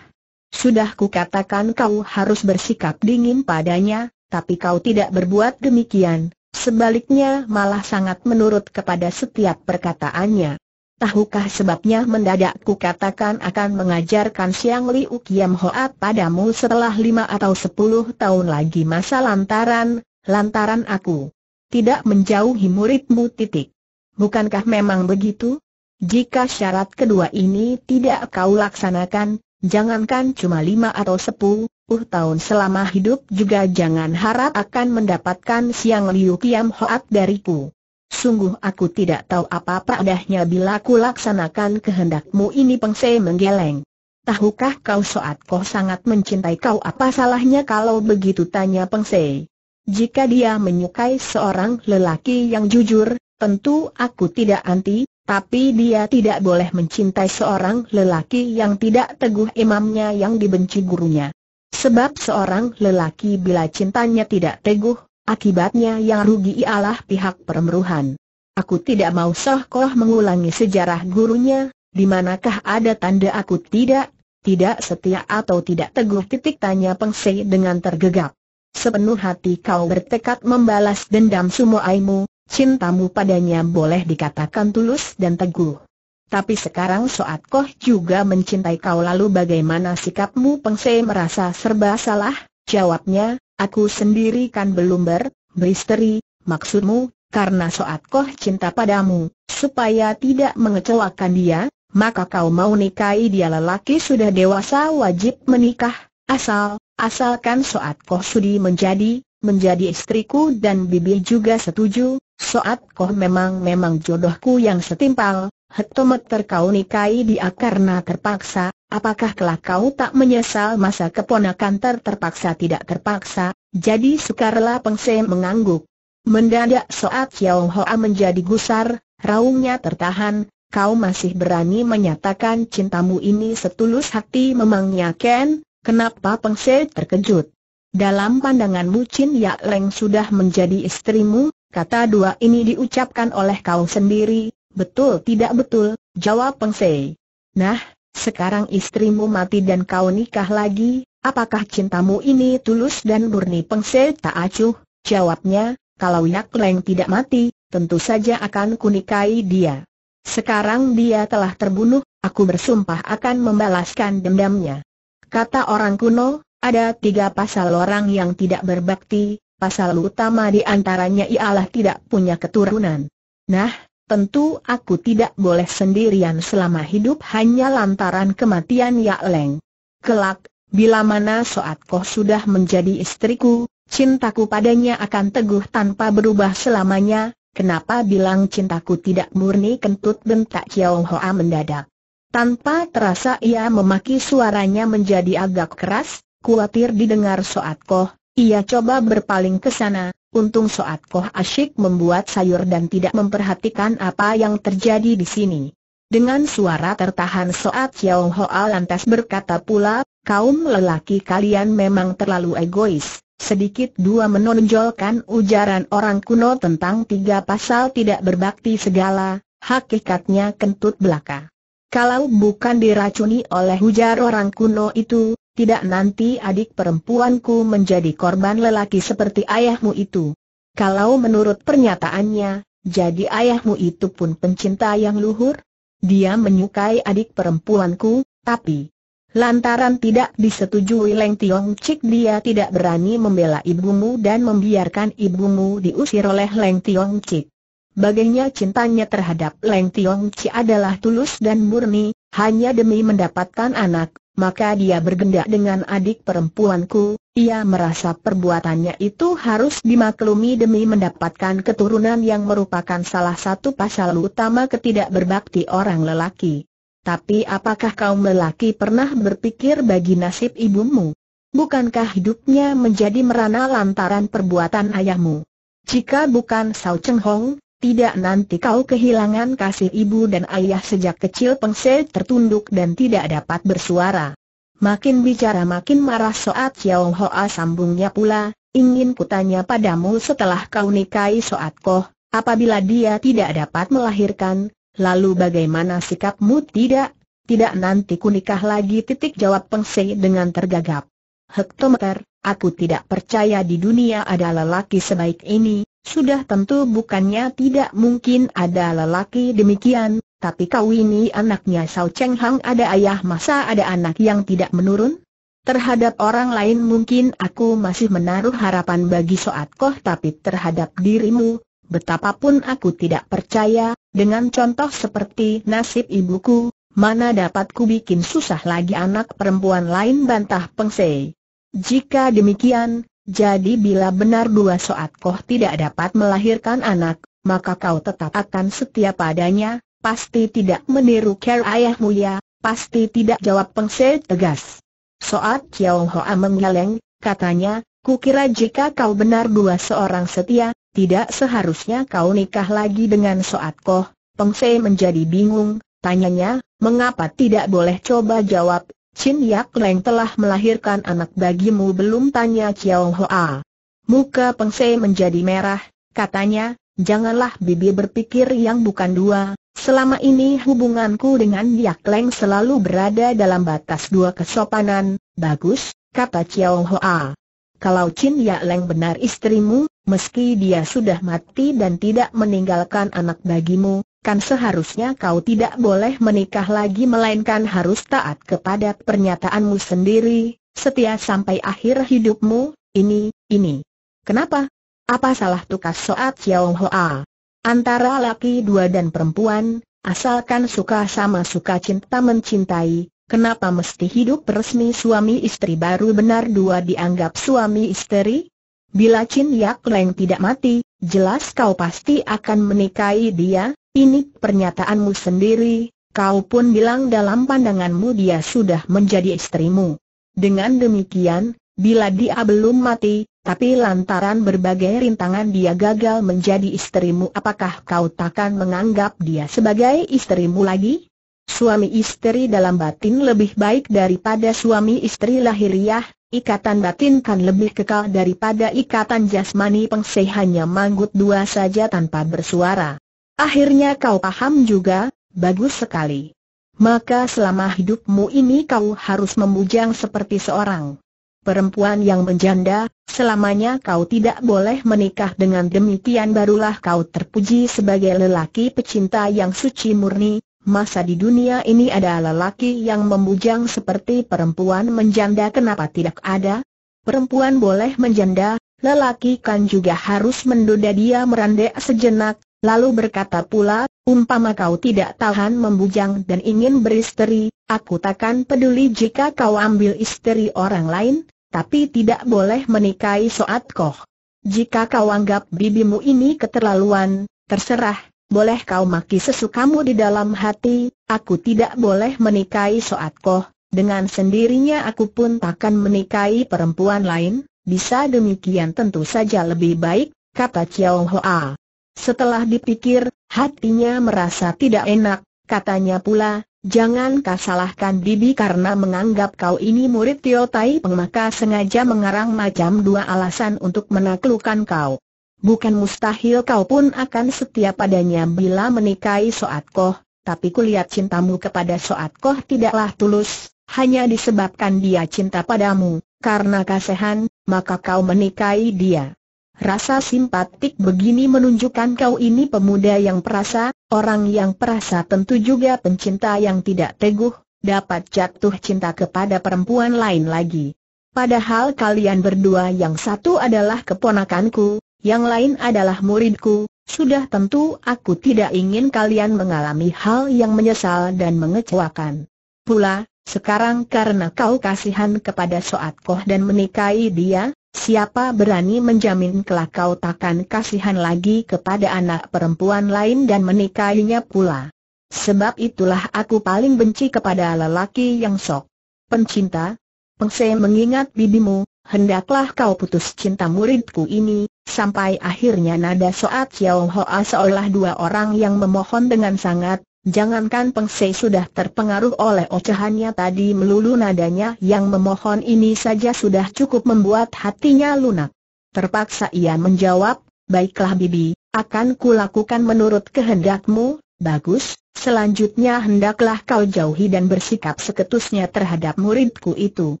Sudah kukatakan kau harus bersikap dingin padanya, tapi kau tidak berbuat demikian, sebaliknya malah sangat menurut kepada setiap perkataannya. Tahukah sebabnya mendadak ku katakan akan mengajarkan Siang Liu Kiam hoat padamu setelah lima atau sepuluh tahun lagi masa lantaran, lantaran aku tidak menjauhi muridmu titik. Bukankah memang begitu? Jika syarat kedua ini tidak kau laksanakan, jangankan cuma lima atau sepuluh tahun selama hidup juga jangan harap akan mendapatkan Siang Liu Kiam Hoat dariku. Sungguh aku tidak tahu apa padahnya bila aku laksanakan kehendakmu ini pengse menggeleng. Tahukah kau soat kau sangat mencintai kau apa salahnya kalau begitu tanya pengse. Jika dia menyukai seorang lelaki yang jujur, tentu aku tidak anti, tapi dia tidak boleh mencintai seorang lelaki yang tidak teguh imamnya yang dibenci gurunya. Sebab seorang lelaki bila cintanya tidak teguh, Akibatnya yang rugi ialah pihak permeruhan. Aku tidak mau Soh Koh mengulangi sejarah gurunya, di manakah ada tanda aku tidak, tidak setia atau tidak teguh titik tanya Sei dengan tergegap. Sepenuh hati kau bertekad membalas dendam aimu, cintamu padanya boleh dikatakan tulus dan teguh. Tapi sekarang Soat Koh juga mencintai kau lalu bagaimana sikapmu Peng Sei merasa serba salah? Jawabnya, Aku sendiri kan belum ber, beristeri, maksudmu, karena soat koh cinta padamu, supaya tidak mengecewakan dia, maka kau mau nikahi dia lelaki sudah dewasa wajib menikah, asal, asalkan soat koh sudi menjadi, menjadi istriku dan bibi juga setuju, soat koh memang-memang jodohku yang setimpal, hektometer kau nikahi dia karena terpaksa, Apakah kelak kau tak menyesal masa keponakan ter terpaksa tidak terpaksa, jadi sukarela Pengse mengangguk. Mendadak saat Yao Hoa menjadi gusar, raungnya tertahan, kau masih berani menyatakan cintamu ini setulus hati memangnya Ken, kenapa Pengse terkejut? Dalam pandanganmu Chin Yak Leng sudah menjadi istrimu, kata dua ini diucapkan oleh kau sendiri, betul tidak betul, jawab Pengse. Nah, sekarang istrimu mati dan kau nikah lagi, apakah cintamu ini tulus dan murni pengse tak acuh? Jawabnya, kalau Yak Leng tidak mati, tentu saja akan kunikahi dia. Sekarang dia telah terbunuh, aku bersumpah akan membalaskan dendamnya. Kata orang kuno, ada tiga pasal orang yang tidak berbakti, pasal utama di antaranya ialah tidak punya keturunan. Nah, Tentu aku tidak boleh sendirian selama hidup hanya lantaran kematian Yak Leng. Kelak, bila mana Soat Koh sudah menjadi istriku, cintaku padanya akan teguh tanpa berubah selamanya, kenapa bilang cintaku tidak murni kentut bentak Kiao Hoa mendadak. Tanpa terasa ia memaki suaranya menjadi agak keras, Kuatir didengar Soat Koh, ia coba berpaling ke sana, Untung Soat Koh asyik membuat sayur dan tidak memperhatikan apa yang terjadi di sini. Dengan suara tertahan Soat Chiao Hoa lantas berkata pula, kaum lelaki kalian memang terlalu egois. Sedikit dua menonjolkan ujaran orang kuno tentang tiga pasal tidak berbakti segala, hakikatnya kentut belaka. Kalau bukan diracuni oleh ujar orang kuno itu, tidak nanti adik perempuanku menjadi korban lelaki seperti ayahmu itu. Kalau menurut pernyataannya, jadi ayahmu itu pun pencinta yang luhur? Dia menyukai adik perempuanku, tapi Lantaran tidak disetujui Leng Tiong Cik dia tidak berani membela ibumu dan membiarkan ibumu diusir oleh Leng Tiong Cik. Baginya cintanya terhadap Leng Tiong Cik adalah tulus dan murni, hanya demi mendapatkan anak, maka dia bergendak dengan adik perempuanku, ia merasa perbuatannya itu harus dimaklumi demi mendapatkan keturunan yang merupakan salah satu pasal utama ketidakberbakti orang lelaki. Tapi apakah kaum lelaki pernah berpikir bagi nasib ibumu? Bukankah hidupnya menjadi merana lantaran perbuatan ayahmu? Jika bukan Sao Cheng Hong, tidak nanti kau kehilangan kasih ibu dan ayah sejak kecil Pengse tertunduk dan tidak dapat bersuara. Makin bicara makin marah Soat Xiao Hoa sambungnya pula, ingin kutanya padamu setelah kau nikahi Soat Koh, apabila dia tidak dapat melahirkan, lalu bagaimana sikapmu tidak? Tidak nanti ku nikah lagi titik jawab Pengse dengan tergagap. Hektometer, aku tidak percaya di dunia ada lelaki sebaik ini, sudah tentu bukannya tidak mungkin ada lelaki demikian, tapi kau ini anaknya Sao Cheng Hang ada ayah masa ada anak yang tidak menurun? Terhadap orang lain mungkin aku masih menaruh harapan bagi Soat Koh tapi terhadap dirimu, betapapun aku tidak percaya, dengan contoh seperti nasib ibuku, mana dapat ku bikin susah lagi anak perempuan lain bantah pengsei. Jika demikian, jadi bila benar dua soat koh tidak dapat melahirkan anak, maka kau tetap akan setia padanya, pasti tidak meniru care ayahmu ya, pasti tidak jawab pengse tegas. Soat Kiao Hoa menggeleng, katanya, kukira jika kau benar dua seorang setia, tidak seharusnya kau nikah lagi dengan Soat Koh. Pengse menjadi bingung, tanyanya, mengapa tidak boleh coba jawab, Chin Yak Leng telah melahirkan anak bagimu belum tanya Chiao Hoa. Muka Peng Se menjadi merah, katanya, janganlah bibi berpikir yang bukan dua, selama ini hubunganku dengan Yak Leng selalu berada dalam batas dua kesopanan, bagus, kata Chiao Hoa. Kalau Chin Yak Leng benar istrimu, meski dia sudah mati dan tidak meninggalkan anak bagimu, kan seharusnya kau tidak boleh menikah lagi melainkan harus taat kepada pernyataanmu sendiri, setia sampai akhir hidupmu, ini, ini. Kenapa? Apa salah tukas soat Xiao Hoa? Antara laki dua dan perempuan, asalkan suka sama suka cinta mencintai, kenapa mesti hidup resmi suami istri baru benar dua dianggap suami istri? Bila Chin Yak Leng tidak mati, jelas kau pasti akan menikahi dia, ini pernyataanmu sendiri, kau pun bilang dalam pandanganmu dia sudah menjadi istrimu. Dengan demikian, bila dia belum mati, tapi lantaran berbagai rintangan dia gagal menjadi istrimu apakah kau takkan menganggap dia sebagai istrimu lagi? Suami istri dalam batin lebih baik daripada suami istri lahiriah, ikatan batin kan lebih kekal daripada ikatan jasmani pengsehannya manggut dua saja tanpa bersuara. Akhirnya kau paham juga, bagus sekali. Maka selama hidupmu ini kau harus memujang seperti seorang perempuan yang menjanda, selamanya kau tidak boleh menikah dengan demikian barulah kau terpuji sebagai lelaki pecinta yang suci murni, masa di dunia ini ada lelaki yang membujang seperti perempuan menjanda kenapa tidak ada? Perempuan boleh menjanda, lelaki kan juga harus menduda dia merandek sejenak, Lalu berkata pula, umpama kau tidak tahan membujang dan ingin beristeri, aku takkan peduli jika kau ambil istri orang lain, tapi tidak boleh menikahi Soat Koh. Jika kau anggap bibimu ini keterlaluan, terserah, boleh kau maki sesukamu di dalam hati, aku tidak boleh menikahi Soat Koh, dengan sendirinya aku pun takkan menikahi perempuan lain, bisa demikian tentu saja lebih baik, kata Chiao Hoa. Setelah dipikir, hatinya merasa tidak enak, katanya pula, Jangan kau salahkan Bibi karena menganggap kau ini murid Tio Tai Peng maka sengaja mengarang macam dua alasan untuk menaklukkan kau. Bukan mustahil kau pun akan setia padanya bila menikahi Soat Koh, tapi kulihat cintamu kepada Soat Koh tidaklah tulus, hanya disebabkan dia cinta padamu, karena kasihan, maka kau menikahi dia. Rasa simpatik begini menunjukkan kau ini pemuda yang perasa, orang yang perasa tentu juga pencinta yang tidak teguh, dapat jatuh cinta kepada perempuan lain lagi. Padahal kalian berdua yang satu adalah keponakanku, yang lain adalah muridku, sudah tentu aku tidak ingin kalian mengalami hal yang menyesal dan mengecewakan. Pula, sekarang karena kau kasihan kepada Soat Koh dan menikahi dia, Siapa berani menjamin kelak kau takkan kasihan lagi kepada anak perempuan lain dan menikahinya pula. Sebab itulah aku paling benci kepada lelaki yang sok. Pencinta, Pengse mengingat bibimu, hendaklah kau putus cinta muridku ini, sampai akhirnya nada Soat Xiao Hoa seolah dua orang yang memohon dengan sangat, Jangankan Pengsei sudah terpengaruh oleh ocehannya tadi melulu nadanya yang memohon ini saja sudah cukup membuat hatinya lunak. Terpaksa ia menjawab, baiklah bibi, akan kulakukan menurut kehendakmu, bagus, selanjutnya hendaklah kau jauhi dan bersikap seketusnya terhadap muridku itu.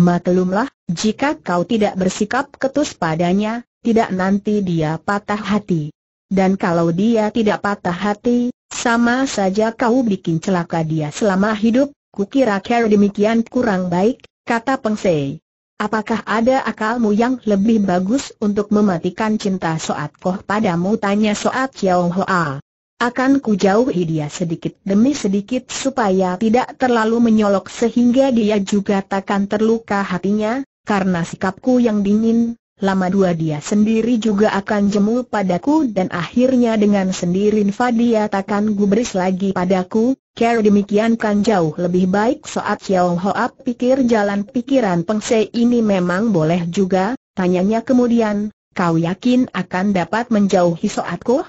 Maklumlah, jika kau tidak bersikap ketus padanya, tidak nanti dia patah hati. Dan kalau dia tidak patah hati, sama saja kau bikin celaka dia selama hidup, kukira kau demikian kurang baik, kata Peng Sei. Apakah ada akalmu yang lebih bagus untuk mematikan cinta Soat Koh padamu? Tanya Soat Chiao Hoa. Akan ku jauhi dia sedikit demi sedikit supaya tidak terlalu menyolok sehingga dia juga takkan terluka hatinya, karena sikapku yang dingin, lama dua dia sendiri juga akan jemu padaku dan akhirnya dengan sendiri dia takkan gubris lagi padaku, Cara demikian kan jauh lebih baik saat Xiao Hoa pikir jalan pikiran Pengse ini memang boleh juga, tanyanya kemudian, kau yakin akan dapat menjauhi soatku?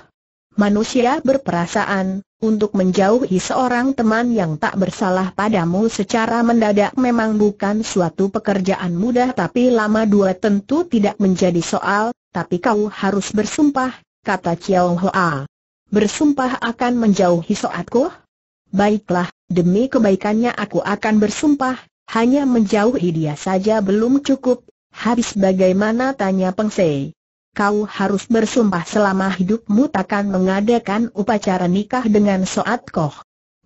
Manusia berperasaan, untuk menjauhi seorang teman yang tak bersalah padamu secara mendadak memang bukan suatu pekerjaan mudah tapi lama dua tentu tidak menjadi soal, tapi kau harus bersumpah, kata Chiao Hoa. Bersumpah akan menjauhi Soatku? Baiklah, demi kebaikannya aku akan bersumpah, hanya menjauhi dia saja belum cukup, habis bagaimana tanya Peng Sei kau harus bersumpah selama hidupmu takkan mengadakan upacara nikah dengan Soat Koh.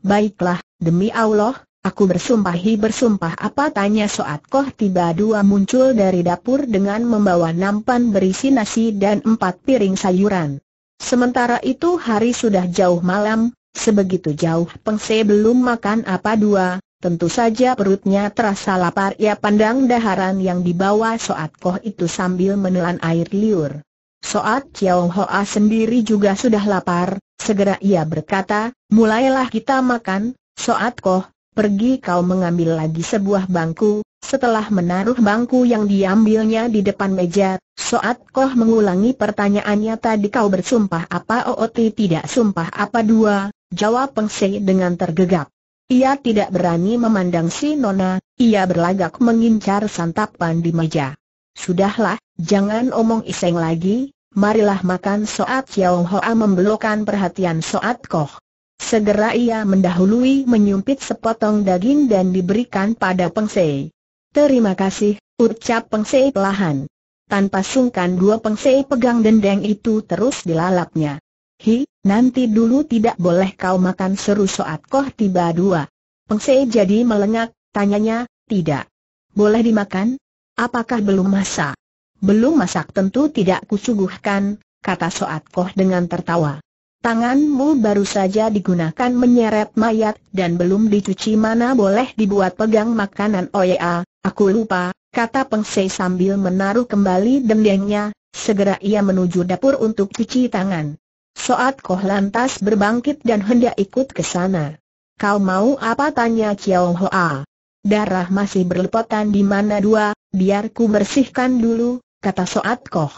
Baiklah, demi Allah, aku bersumpahi bersumpah apa tanya Soat Koh tiba dua muncul dari dapur dengan membawa nampan berisi nasi dan empat piring sayuran. Sementara itu hari sudah jauh malam, sebegitu jauh Pengse belum makan apa dua, Tentu saja perutnya terasa lapar ia pandang daharan yang dibawa Soat Koh itu sambil menelan air liur. Soat Chiao Hoa sendiri juga sudah lapar, segera ia berkata, mulailah kita makan, Soat Koh, pergi kau mengambil lagi sebuah bangku, setelah menaruh bangku yang diambilnya di depan meja, Soat Koh mengulangi pertanyaannya tadi kau bersumpah apa Oot tidak sumpah apa dua, jawab Peng dengan tergegap. Ia tidak berani memandang si Nona, ia berlagak mengincar santapan di meja. Sudahlah, jangan omong iseng lagi, marilah makan Soat Yao Hoa membelokkan perhatian Soat Koh. Segera ia mendahului menyumpit sepotong daging dan diberikan pada Peng Sei. Terima kasih, ucap Peng Sei pelahan. Tanpa sungkan dua Peng Sei pegang dendeng itu terus dilalapnya. Hi, Nanti dulu tidak boleh kau makan seru soat koh tiba dua. Pengsei jadi melengak, tanyanya, tidak. Boleh dimakan? Apakah belum masak? Belum masak tentu tidak kusuguhkan, kata soat koh dengan tertawa. Tanganmu baru saja digunakan menyeret mayat dan belum dicuci mana boleh dibuat pegang makanan oya, oh aku lupa, kata Pengsei sambil menaruh kembali dendengnya, segera ia menuju dapur untuk cuci tangan. Soat Koh lantas berbangkit dan hendak ikut ke sana. Kau mau apa tanya Chiao Hoa? Darah masih berlepotan di mana dua, biar ku bersihkan dulu, kata Soat Koh.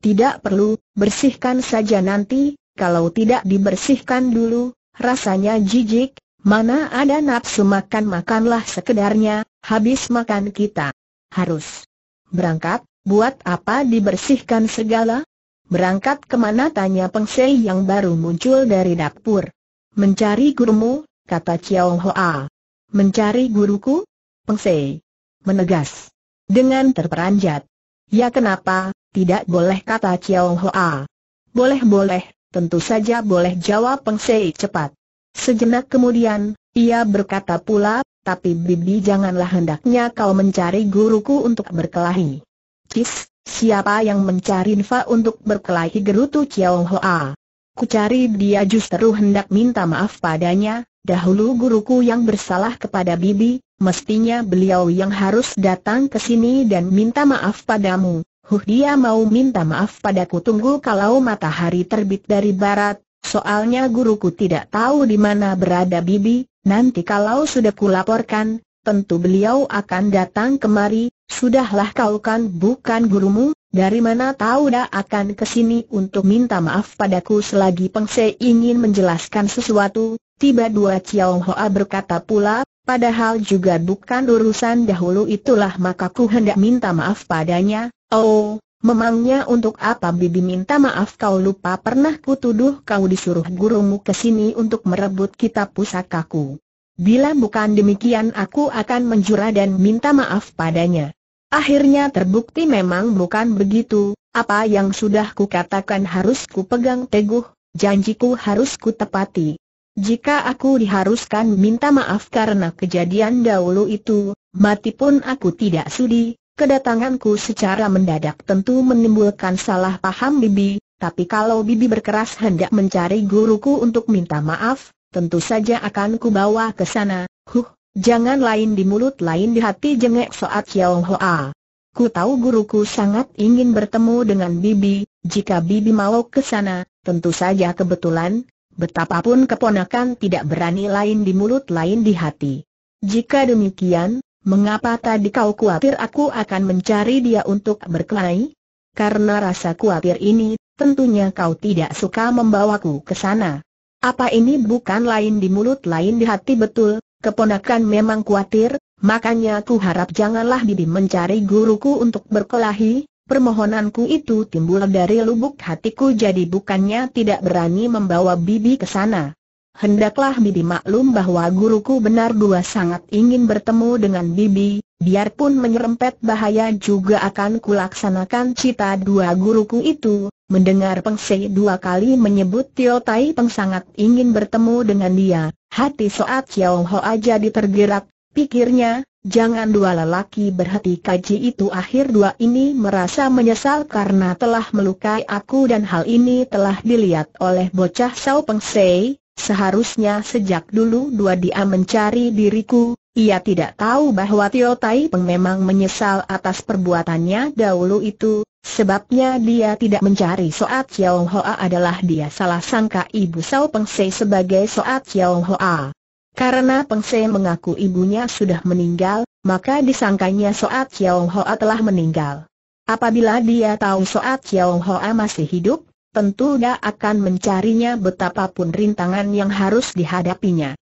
Tidak perlu, bersihkan saja nanti, kalau tidak dibersihkan dulu, rasanya jijik, mana ada nafsu makan makanlah sekedarnya, habis makan kita. Harus berangkat, buat apa dibersihkan segala? Berangkat kemana tanya Peng Sei yang baru muncul dari dapur. Mencari gurumu, kata Chiao Hoa. Mencari guruku? Peng Sei Menegas. Dengan terperanjat. Ya kenapa, tidak boleh kata Chiao Hoa. Boleh-boleh, tentu saja boleh jawab Peng Sei cepat. Sejenak kemudian, ia berkata pula, tapi Bibi janganlah hendaknya kau mencari guruku untuk berkelahi. Cis, Siapa yang mencari Nfa untuk berkelahi gerutu Chiao Hoa? Ku cari dia justru hendak minta maaf padanya, dahulu guruku yang bersalah kepada Bibi, mestinya beliau yang harus datang ke sini dan minta maaf padamu. Huh dia mau minta maaf padaku tunggu kalau matahari terbit dari barat, soalnya guruku tidak tahu di mana berada Bibi, nanti kalau sudah kulaporkan, tentu beliau akan datang kemari, sudahlah kau kan bukan gurumu, dari mana tahu dah akan kesini untuk minta maaf padaku selagi Pengse ingin menjelaskan sesuatu, tiba dua Ciao Hoa berkata pula, padahal juga bukan urusan dahulu itulah maka ku hendak minta maaf padanya, oh, Memangnya untuk apa Bibi minta maaf kau lupa pernah tuduh kau disuruh gurumu kesini untuk merebut kitab pusakaku. Bila bukan demikian aku akan menjura dan minta maaf padanya. Akhirnya terbukti memang bukan begitu, apa yang sudah kukatakan harus kupegang teguh, janjiku harus kutepati. Jika aku diharuskan minta maaf karena kejadian dahulu itu, mati pun aku tidak sudi, kedatanganku secara mendadak tentu menimbulkan salah paham Bibi, tapi kalau Bibi berkeras hendak mencari guruku untuk minta maaf, tentu saja akan kubawa ke sana, huh, jangan lain di mulut lain di hati jengek soat Xiao Hoa. Ku tahu guruku sangat ingin bertemu dengan Bibi, jika Bibi mau ke sana, tentu saja kebetulan, betapapun keponakan tidak berani lain di mulut lain di hati. Jika demikian, mengapa tadi kau khawatir aku akan mencari dia untuk berkelahi? Karena rasa khawatir ini, tentunya kau tidak suka membawaku ke sana. Apa ini bukan lain di mulut lain di hati betul, keponakan memang khawatir, makanya ku harap janganlah bibi mencari guruku untuk berkelahi, permohonanku itu timbul dari lubuk hatiku jadi bukannya tidak berani membawa bibi ke sana. Hendaklah bibi maklum bahwa guruku benar dua sangat ingin bertemu dengan bibi, biarpun menyerempet bahaya juga akan kulaksanakan cita dua guruku itu, Mendengar Peng Se dua kali menyebut Tio Tai Peng sangat ingin bertemu dengan dia, hati Soat Chiao Ho aja ditergerak. pikirnya, jangan dua lelaki berhati kaji itu akhir dua ini merasa menyesal karena telah melukai aku dan hal ini telah dilihat oleh bocah Sao Peng Se, seharusnya sejak dulu dua dia mencari diriku, ia tidak tahu bahwa Tio Tai Peng memang menyesal atas perbuatannya dahulu itu, sebabnya dia tidak mencari Soat Chiao Hoa adalah dia salah sangka ibu Sao Peng Se sebagai Soat Chiao Hoa. Karena Peng Se mengaku ibunya sudah meninggal, maka disangkanya Soat Chiao Hoa telah meninggal. Apabila dia tahu Soat Chiao Hoa masih hidup, tentu dia akan mencarinya betapapun rintangan yang harus dihadapinya.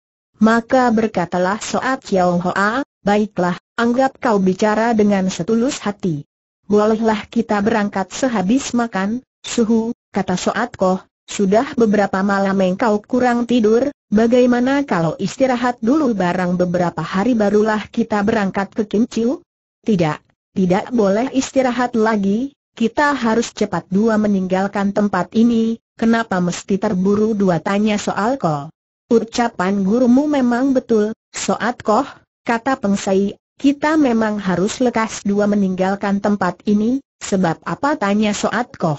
Maka berkatalah Soat Yao Hoa, baiklah, anggap kau bicara dengan setulus hati. Bolehlah kita berangkat sehabis makan, suhu, kata Soat Koh, sudah beberapa malam engkau kurang tidur, bagaimana kalau istirahat dulu barang beberapa hari barulah kita berangkat ke Kimciu? Tidak, tidak boleh istirahat lagi, kita harus cepat dua meninggalkan tempat ini, kenapa mesti terburu dua tanya soal Koh? Ucapan gurumu memang betul, Soat Koh, kata Pengsai, kita memang harus lekas dua meninggalkan tempat ini, sebab apa tanya Soat Koh.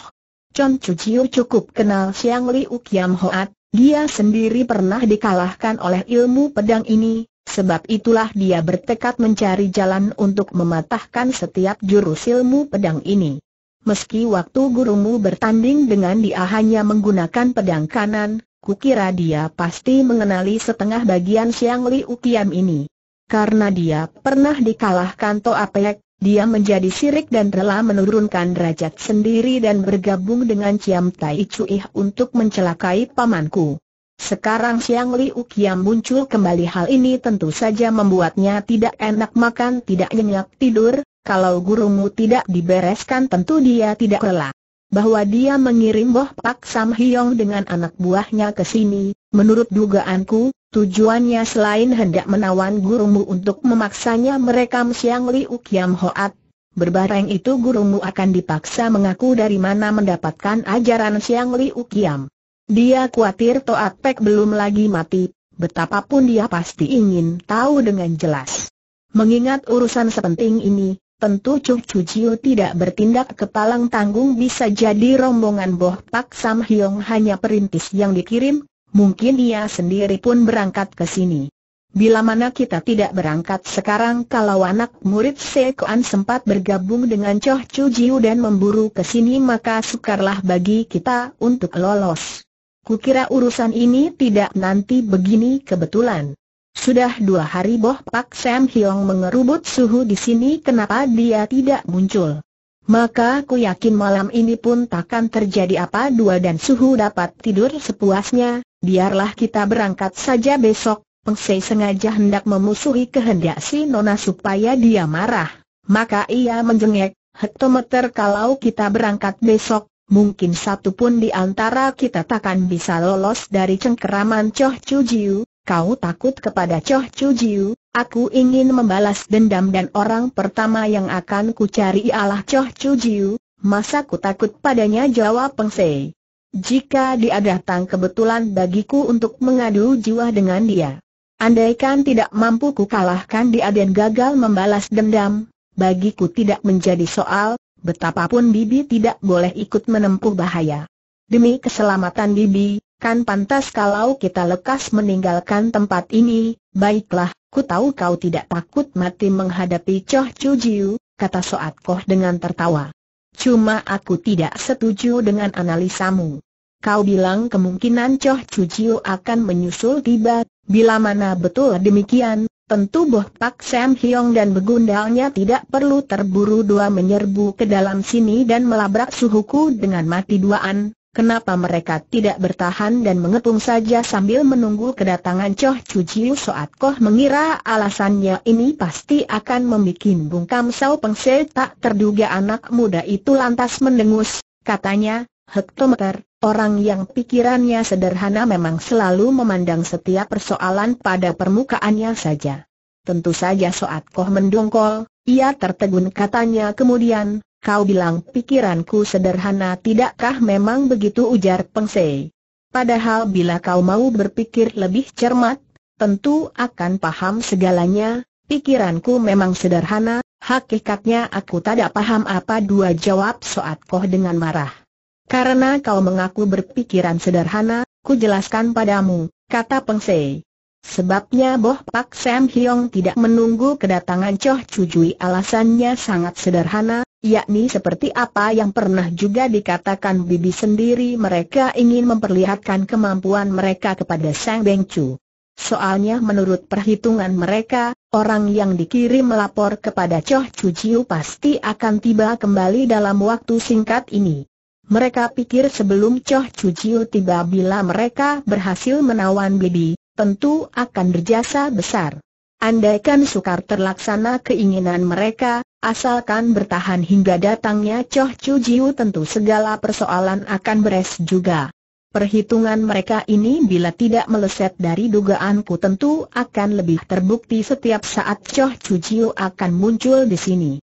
Chon Chujiu cukup kenal Siang Liu Kiam Hoat, dia sendiri pernah dikalahkan oleh ilmu pedang ini, sebab itulah dia bertekad mencari jalan untuk mematahkan setiap jurus ilmu pedang ini. Meski waktu gurumu bertanding dengan dia hanya menggunakan pedang kanan, Kukira dia pasti mengenali setengah bagian Siang Li Ukiam ini. Karena dia pernah dikalahkan Toa apek. dia menjadi sirik dan rela menurunkan derajat sendiri dan bergabung dengan Ciam Tai Cui untuk mencelakai pamanku. Sekarang Siang Li Ukiam muncul kembali hal ini tentu saja membuatnya tidak enak makan tidak nyenyak tidur, kalau gurumu tidak dibereskan tentu dia tidak rela bahwa dia mengirim Boh Pak Sam Hyong dengan anak buahnya ke sini, menurut dugaanku, tujuannya selain hendak menawan gurumu untuk memaksanya merekam Siang Liu Kiam Hoat, berbareng itu gurumu akan dipaksa mengaku dari mana mendapatkan ajaran Siang Liu Kiam. Dia khawatir Toat Pek belum lagi mati, betapapun dia pasti ingin tahu dengan jelas. Mengingat urusan sepenting ini, Tentu Chung Chu Jiu tidak bertindak kepalang tanggung bisa jadi rombongan Boh Pak Sam Hyong hanya perintis yang dikirim, mungkin ia sendiri pun berangkat ke sini. Bila mana kita tidak berangkat sekarang kalau anak murid Sekoan sempat bergabung dengan Choh Chu Jiu dan memburu ke sini maka sukarlah bagi kita untuk lolos. Kukira urusan ini tidak nanti begini kebetulan. Sudah dua hari Boh Pak Sam Hiong mengerubut suhu di sini kenapa dia tidak muncul. Maka ku yakin malam ini pun takkan terjadi apa dua dan suhu dapat tidur sepuasnya, biarlah kita berangkat saja besok. Pengsei sengaja hendak memusuhi kehendak si Nona supaya dia marah. Maka ia menjengek, hektometer kalau kita berangkat besok, mungkin satu pun di antara kita takkan bisa lolos dari cengkeraman Choh Chu Jiu, Kau takut kepada Choh Chu Jiu, aku ingin membalas dendam dan orang pertama yang akan ku cari ialah Choh Chu Jiu, masa ku takut padanya jawab Peng Sei. Jika dia datang kebetulan bagiku untuk mengadu jiwa dengan dia. Andaikan tidak mampu ku kalahkan dia dan gagal membalas dendam, bagiku tidak menjadi soal, betapapun Bibi tidak boleh ikut menempuh bahaya. Demi keselamatan Bibi, Kan pantas kalau kita lekas meninggalkan tempat ini, baiklah, ku tahu kau tidak takut mati menghadapi Choh Chu Jiu, kata Soat Koh dengan tertawa. Cuma aku tidak setuju dengan analisamu. Kau bilang kemungkinan Choh Chu Jiu akan menyusul tiba, bila mana betul demikian, tentu Boh Pak Sam Hyong dan begundalnya tidak perlu terburu dua menyerbu ke dalam sini dan melabrak suhuku dengan mati duaan, Kenapa mereka tidak bertahan dan mengepung saja sambil menunggu kedatangan Choh Chu Jiu Soat Koh mengira alasannya ini pasti akan membuat Bung Kam Sao Peng Se tak terduga anak muda itu lantas mendengus, katanya, hektometer, orang yang pikirannya sederhana memang selalu memandang setiap persoalan pada permukaannya saja. Tentu saja Soat Koh mendongkol, ia tertegun katanya kemudian, Kau bilang pikiranku sederhana tidakkah memang begitu ujar Pengse. Padahal bila kau mau berpikir lebih cermat, tentu akan paham segalanya, pikiranku memang sederhana, hakikatnya aku tidak paham apa dua jawab Soat Koh dengan marah. Karena kau mengaku berpikiran sederhana, ku jelaskan padamu, kata Pengse. Sebabnya Boh Pak Sam Hyong tidak menunggu kedatangan Choh Cujui alasannya sangat sederhana, yakni seperti apa yang pernah juga dikatakan Bibi sendiri mereka ingin memperlihatkan kemampuan mereka kepada Sang Beng Chu. Soalnya menurut perhitungan mereka, orang yang dikirim melapor kepada Choh Cujiu pasti akan tiba kembali dalam waktu singkat ini. Mereka pikir sebelum Choh Cujiu tiba bila mereka berhasil menawan Bibi, tentu akan berjasa besar. Andaikan sukar terlaksana keinginan mereka, asalkan bertahan hingga datangnya Choh Chu Jiu tentu segala persoalan akan beres juga. Perhitungan mereka ini bila tidak meleset dari dugaanku tentu akan lebih terbukti setiap saat Choh Chu Jiu akan muncul di sini.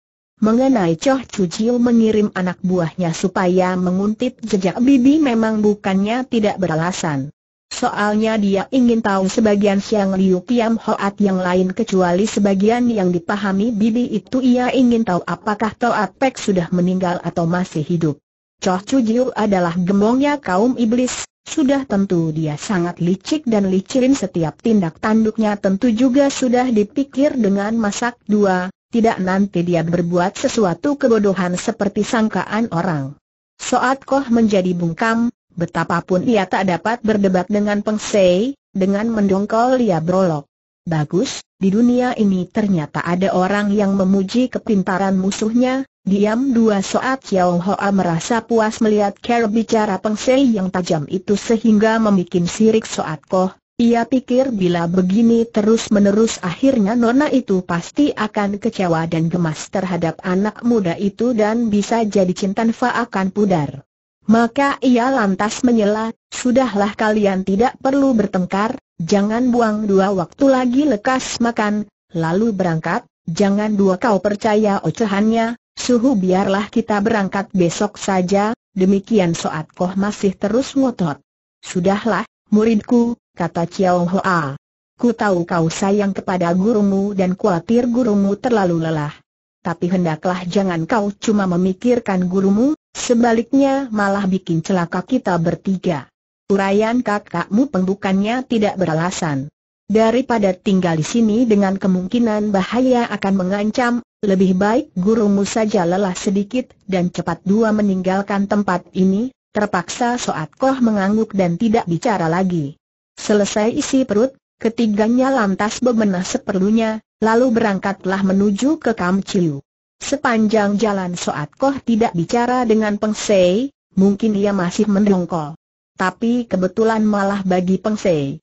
Mengenai Choh Chu Jiu mengirim anak buahnya supaya menguntit jejak bibi memang bukannya tidak beralasan. Soalnya dia ingin tahu sebagian Siang Liu Piam Hoat yang lain kecuali sebagian yang dipahami Bibi itu ia ingin tahu apakah Toat Pek sudah meninggal atau masih hidup. Choh Chu Jiu adalah gembongnya kaum iblis, sudah tentu dia sangat licik dan licin setiap tindak tanduknya tentu juga sudah dipikir dengan masak dua, tidak nanti dia berbuat sesuatu kebodohan seperti sangkaan orang. Soat Koh menjadi bungkam, Betapapun ia tak dapat berdebat dengan Peng Sei, dengan mendongkol ia berolok. Bagus, di dunia ini ternyata ada orang yang memuji kepintaran musuhnya, diam dua saat Yao Hoa merasa puas melihat cara bicara Peng Sei yang tajam itu sehingga membuat sirik saat koh. Ia pikir bila begini terus-menerus akhirnya Nona itu pasti akan kecewa dan gemas terhadap anak muda itu dan bisa jadi Cintan Fa akan pudar. Maka ia lantas menyela, sudahlah kalian tidak perlu bertengkar, jangan buang dua waktu lagi lekas makan, lalu berangkat, jangan dua kau percaya ocehannya, suhu biarlah kita berangkat besok saja, demikian Soat Koh masih terus ngotot. Sudahlah, muridku, kata Chiao Hoa. Ku tahu kau sayang kepada gurumu dan khawatir gurumu terlalu lelah. Tapi hendaklah jangan kau cuma memikirkan gurumu, Sebaliknya malah bikin celaka kita bertiga. Uraian kakakmu pembukannya tidak beralasan. Daripada tinggal di sini dengan kemungkinan bahaya akan mengancam, lebih baik gurumu saja lelah sedikit dan cepat dua meninggalkan tempat ini, terpaksa Soat Koh mengangguk dan tidak bicara lagi. Selesai isi perut, ketiganya lantas bebenah seperlunya, lalu berangkatlah menuju ke Kamciu. Sepanjang jalan Soat Koh tidak bicara dengan Peng Sei, mungkin ia masih mendongkol. Tapi kebetulan malah bagi Peng Sei,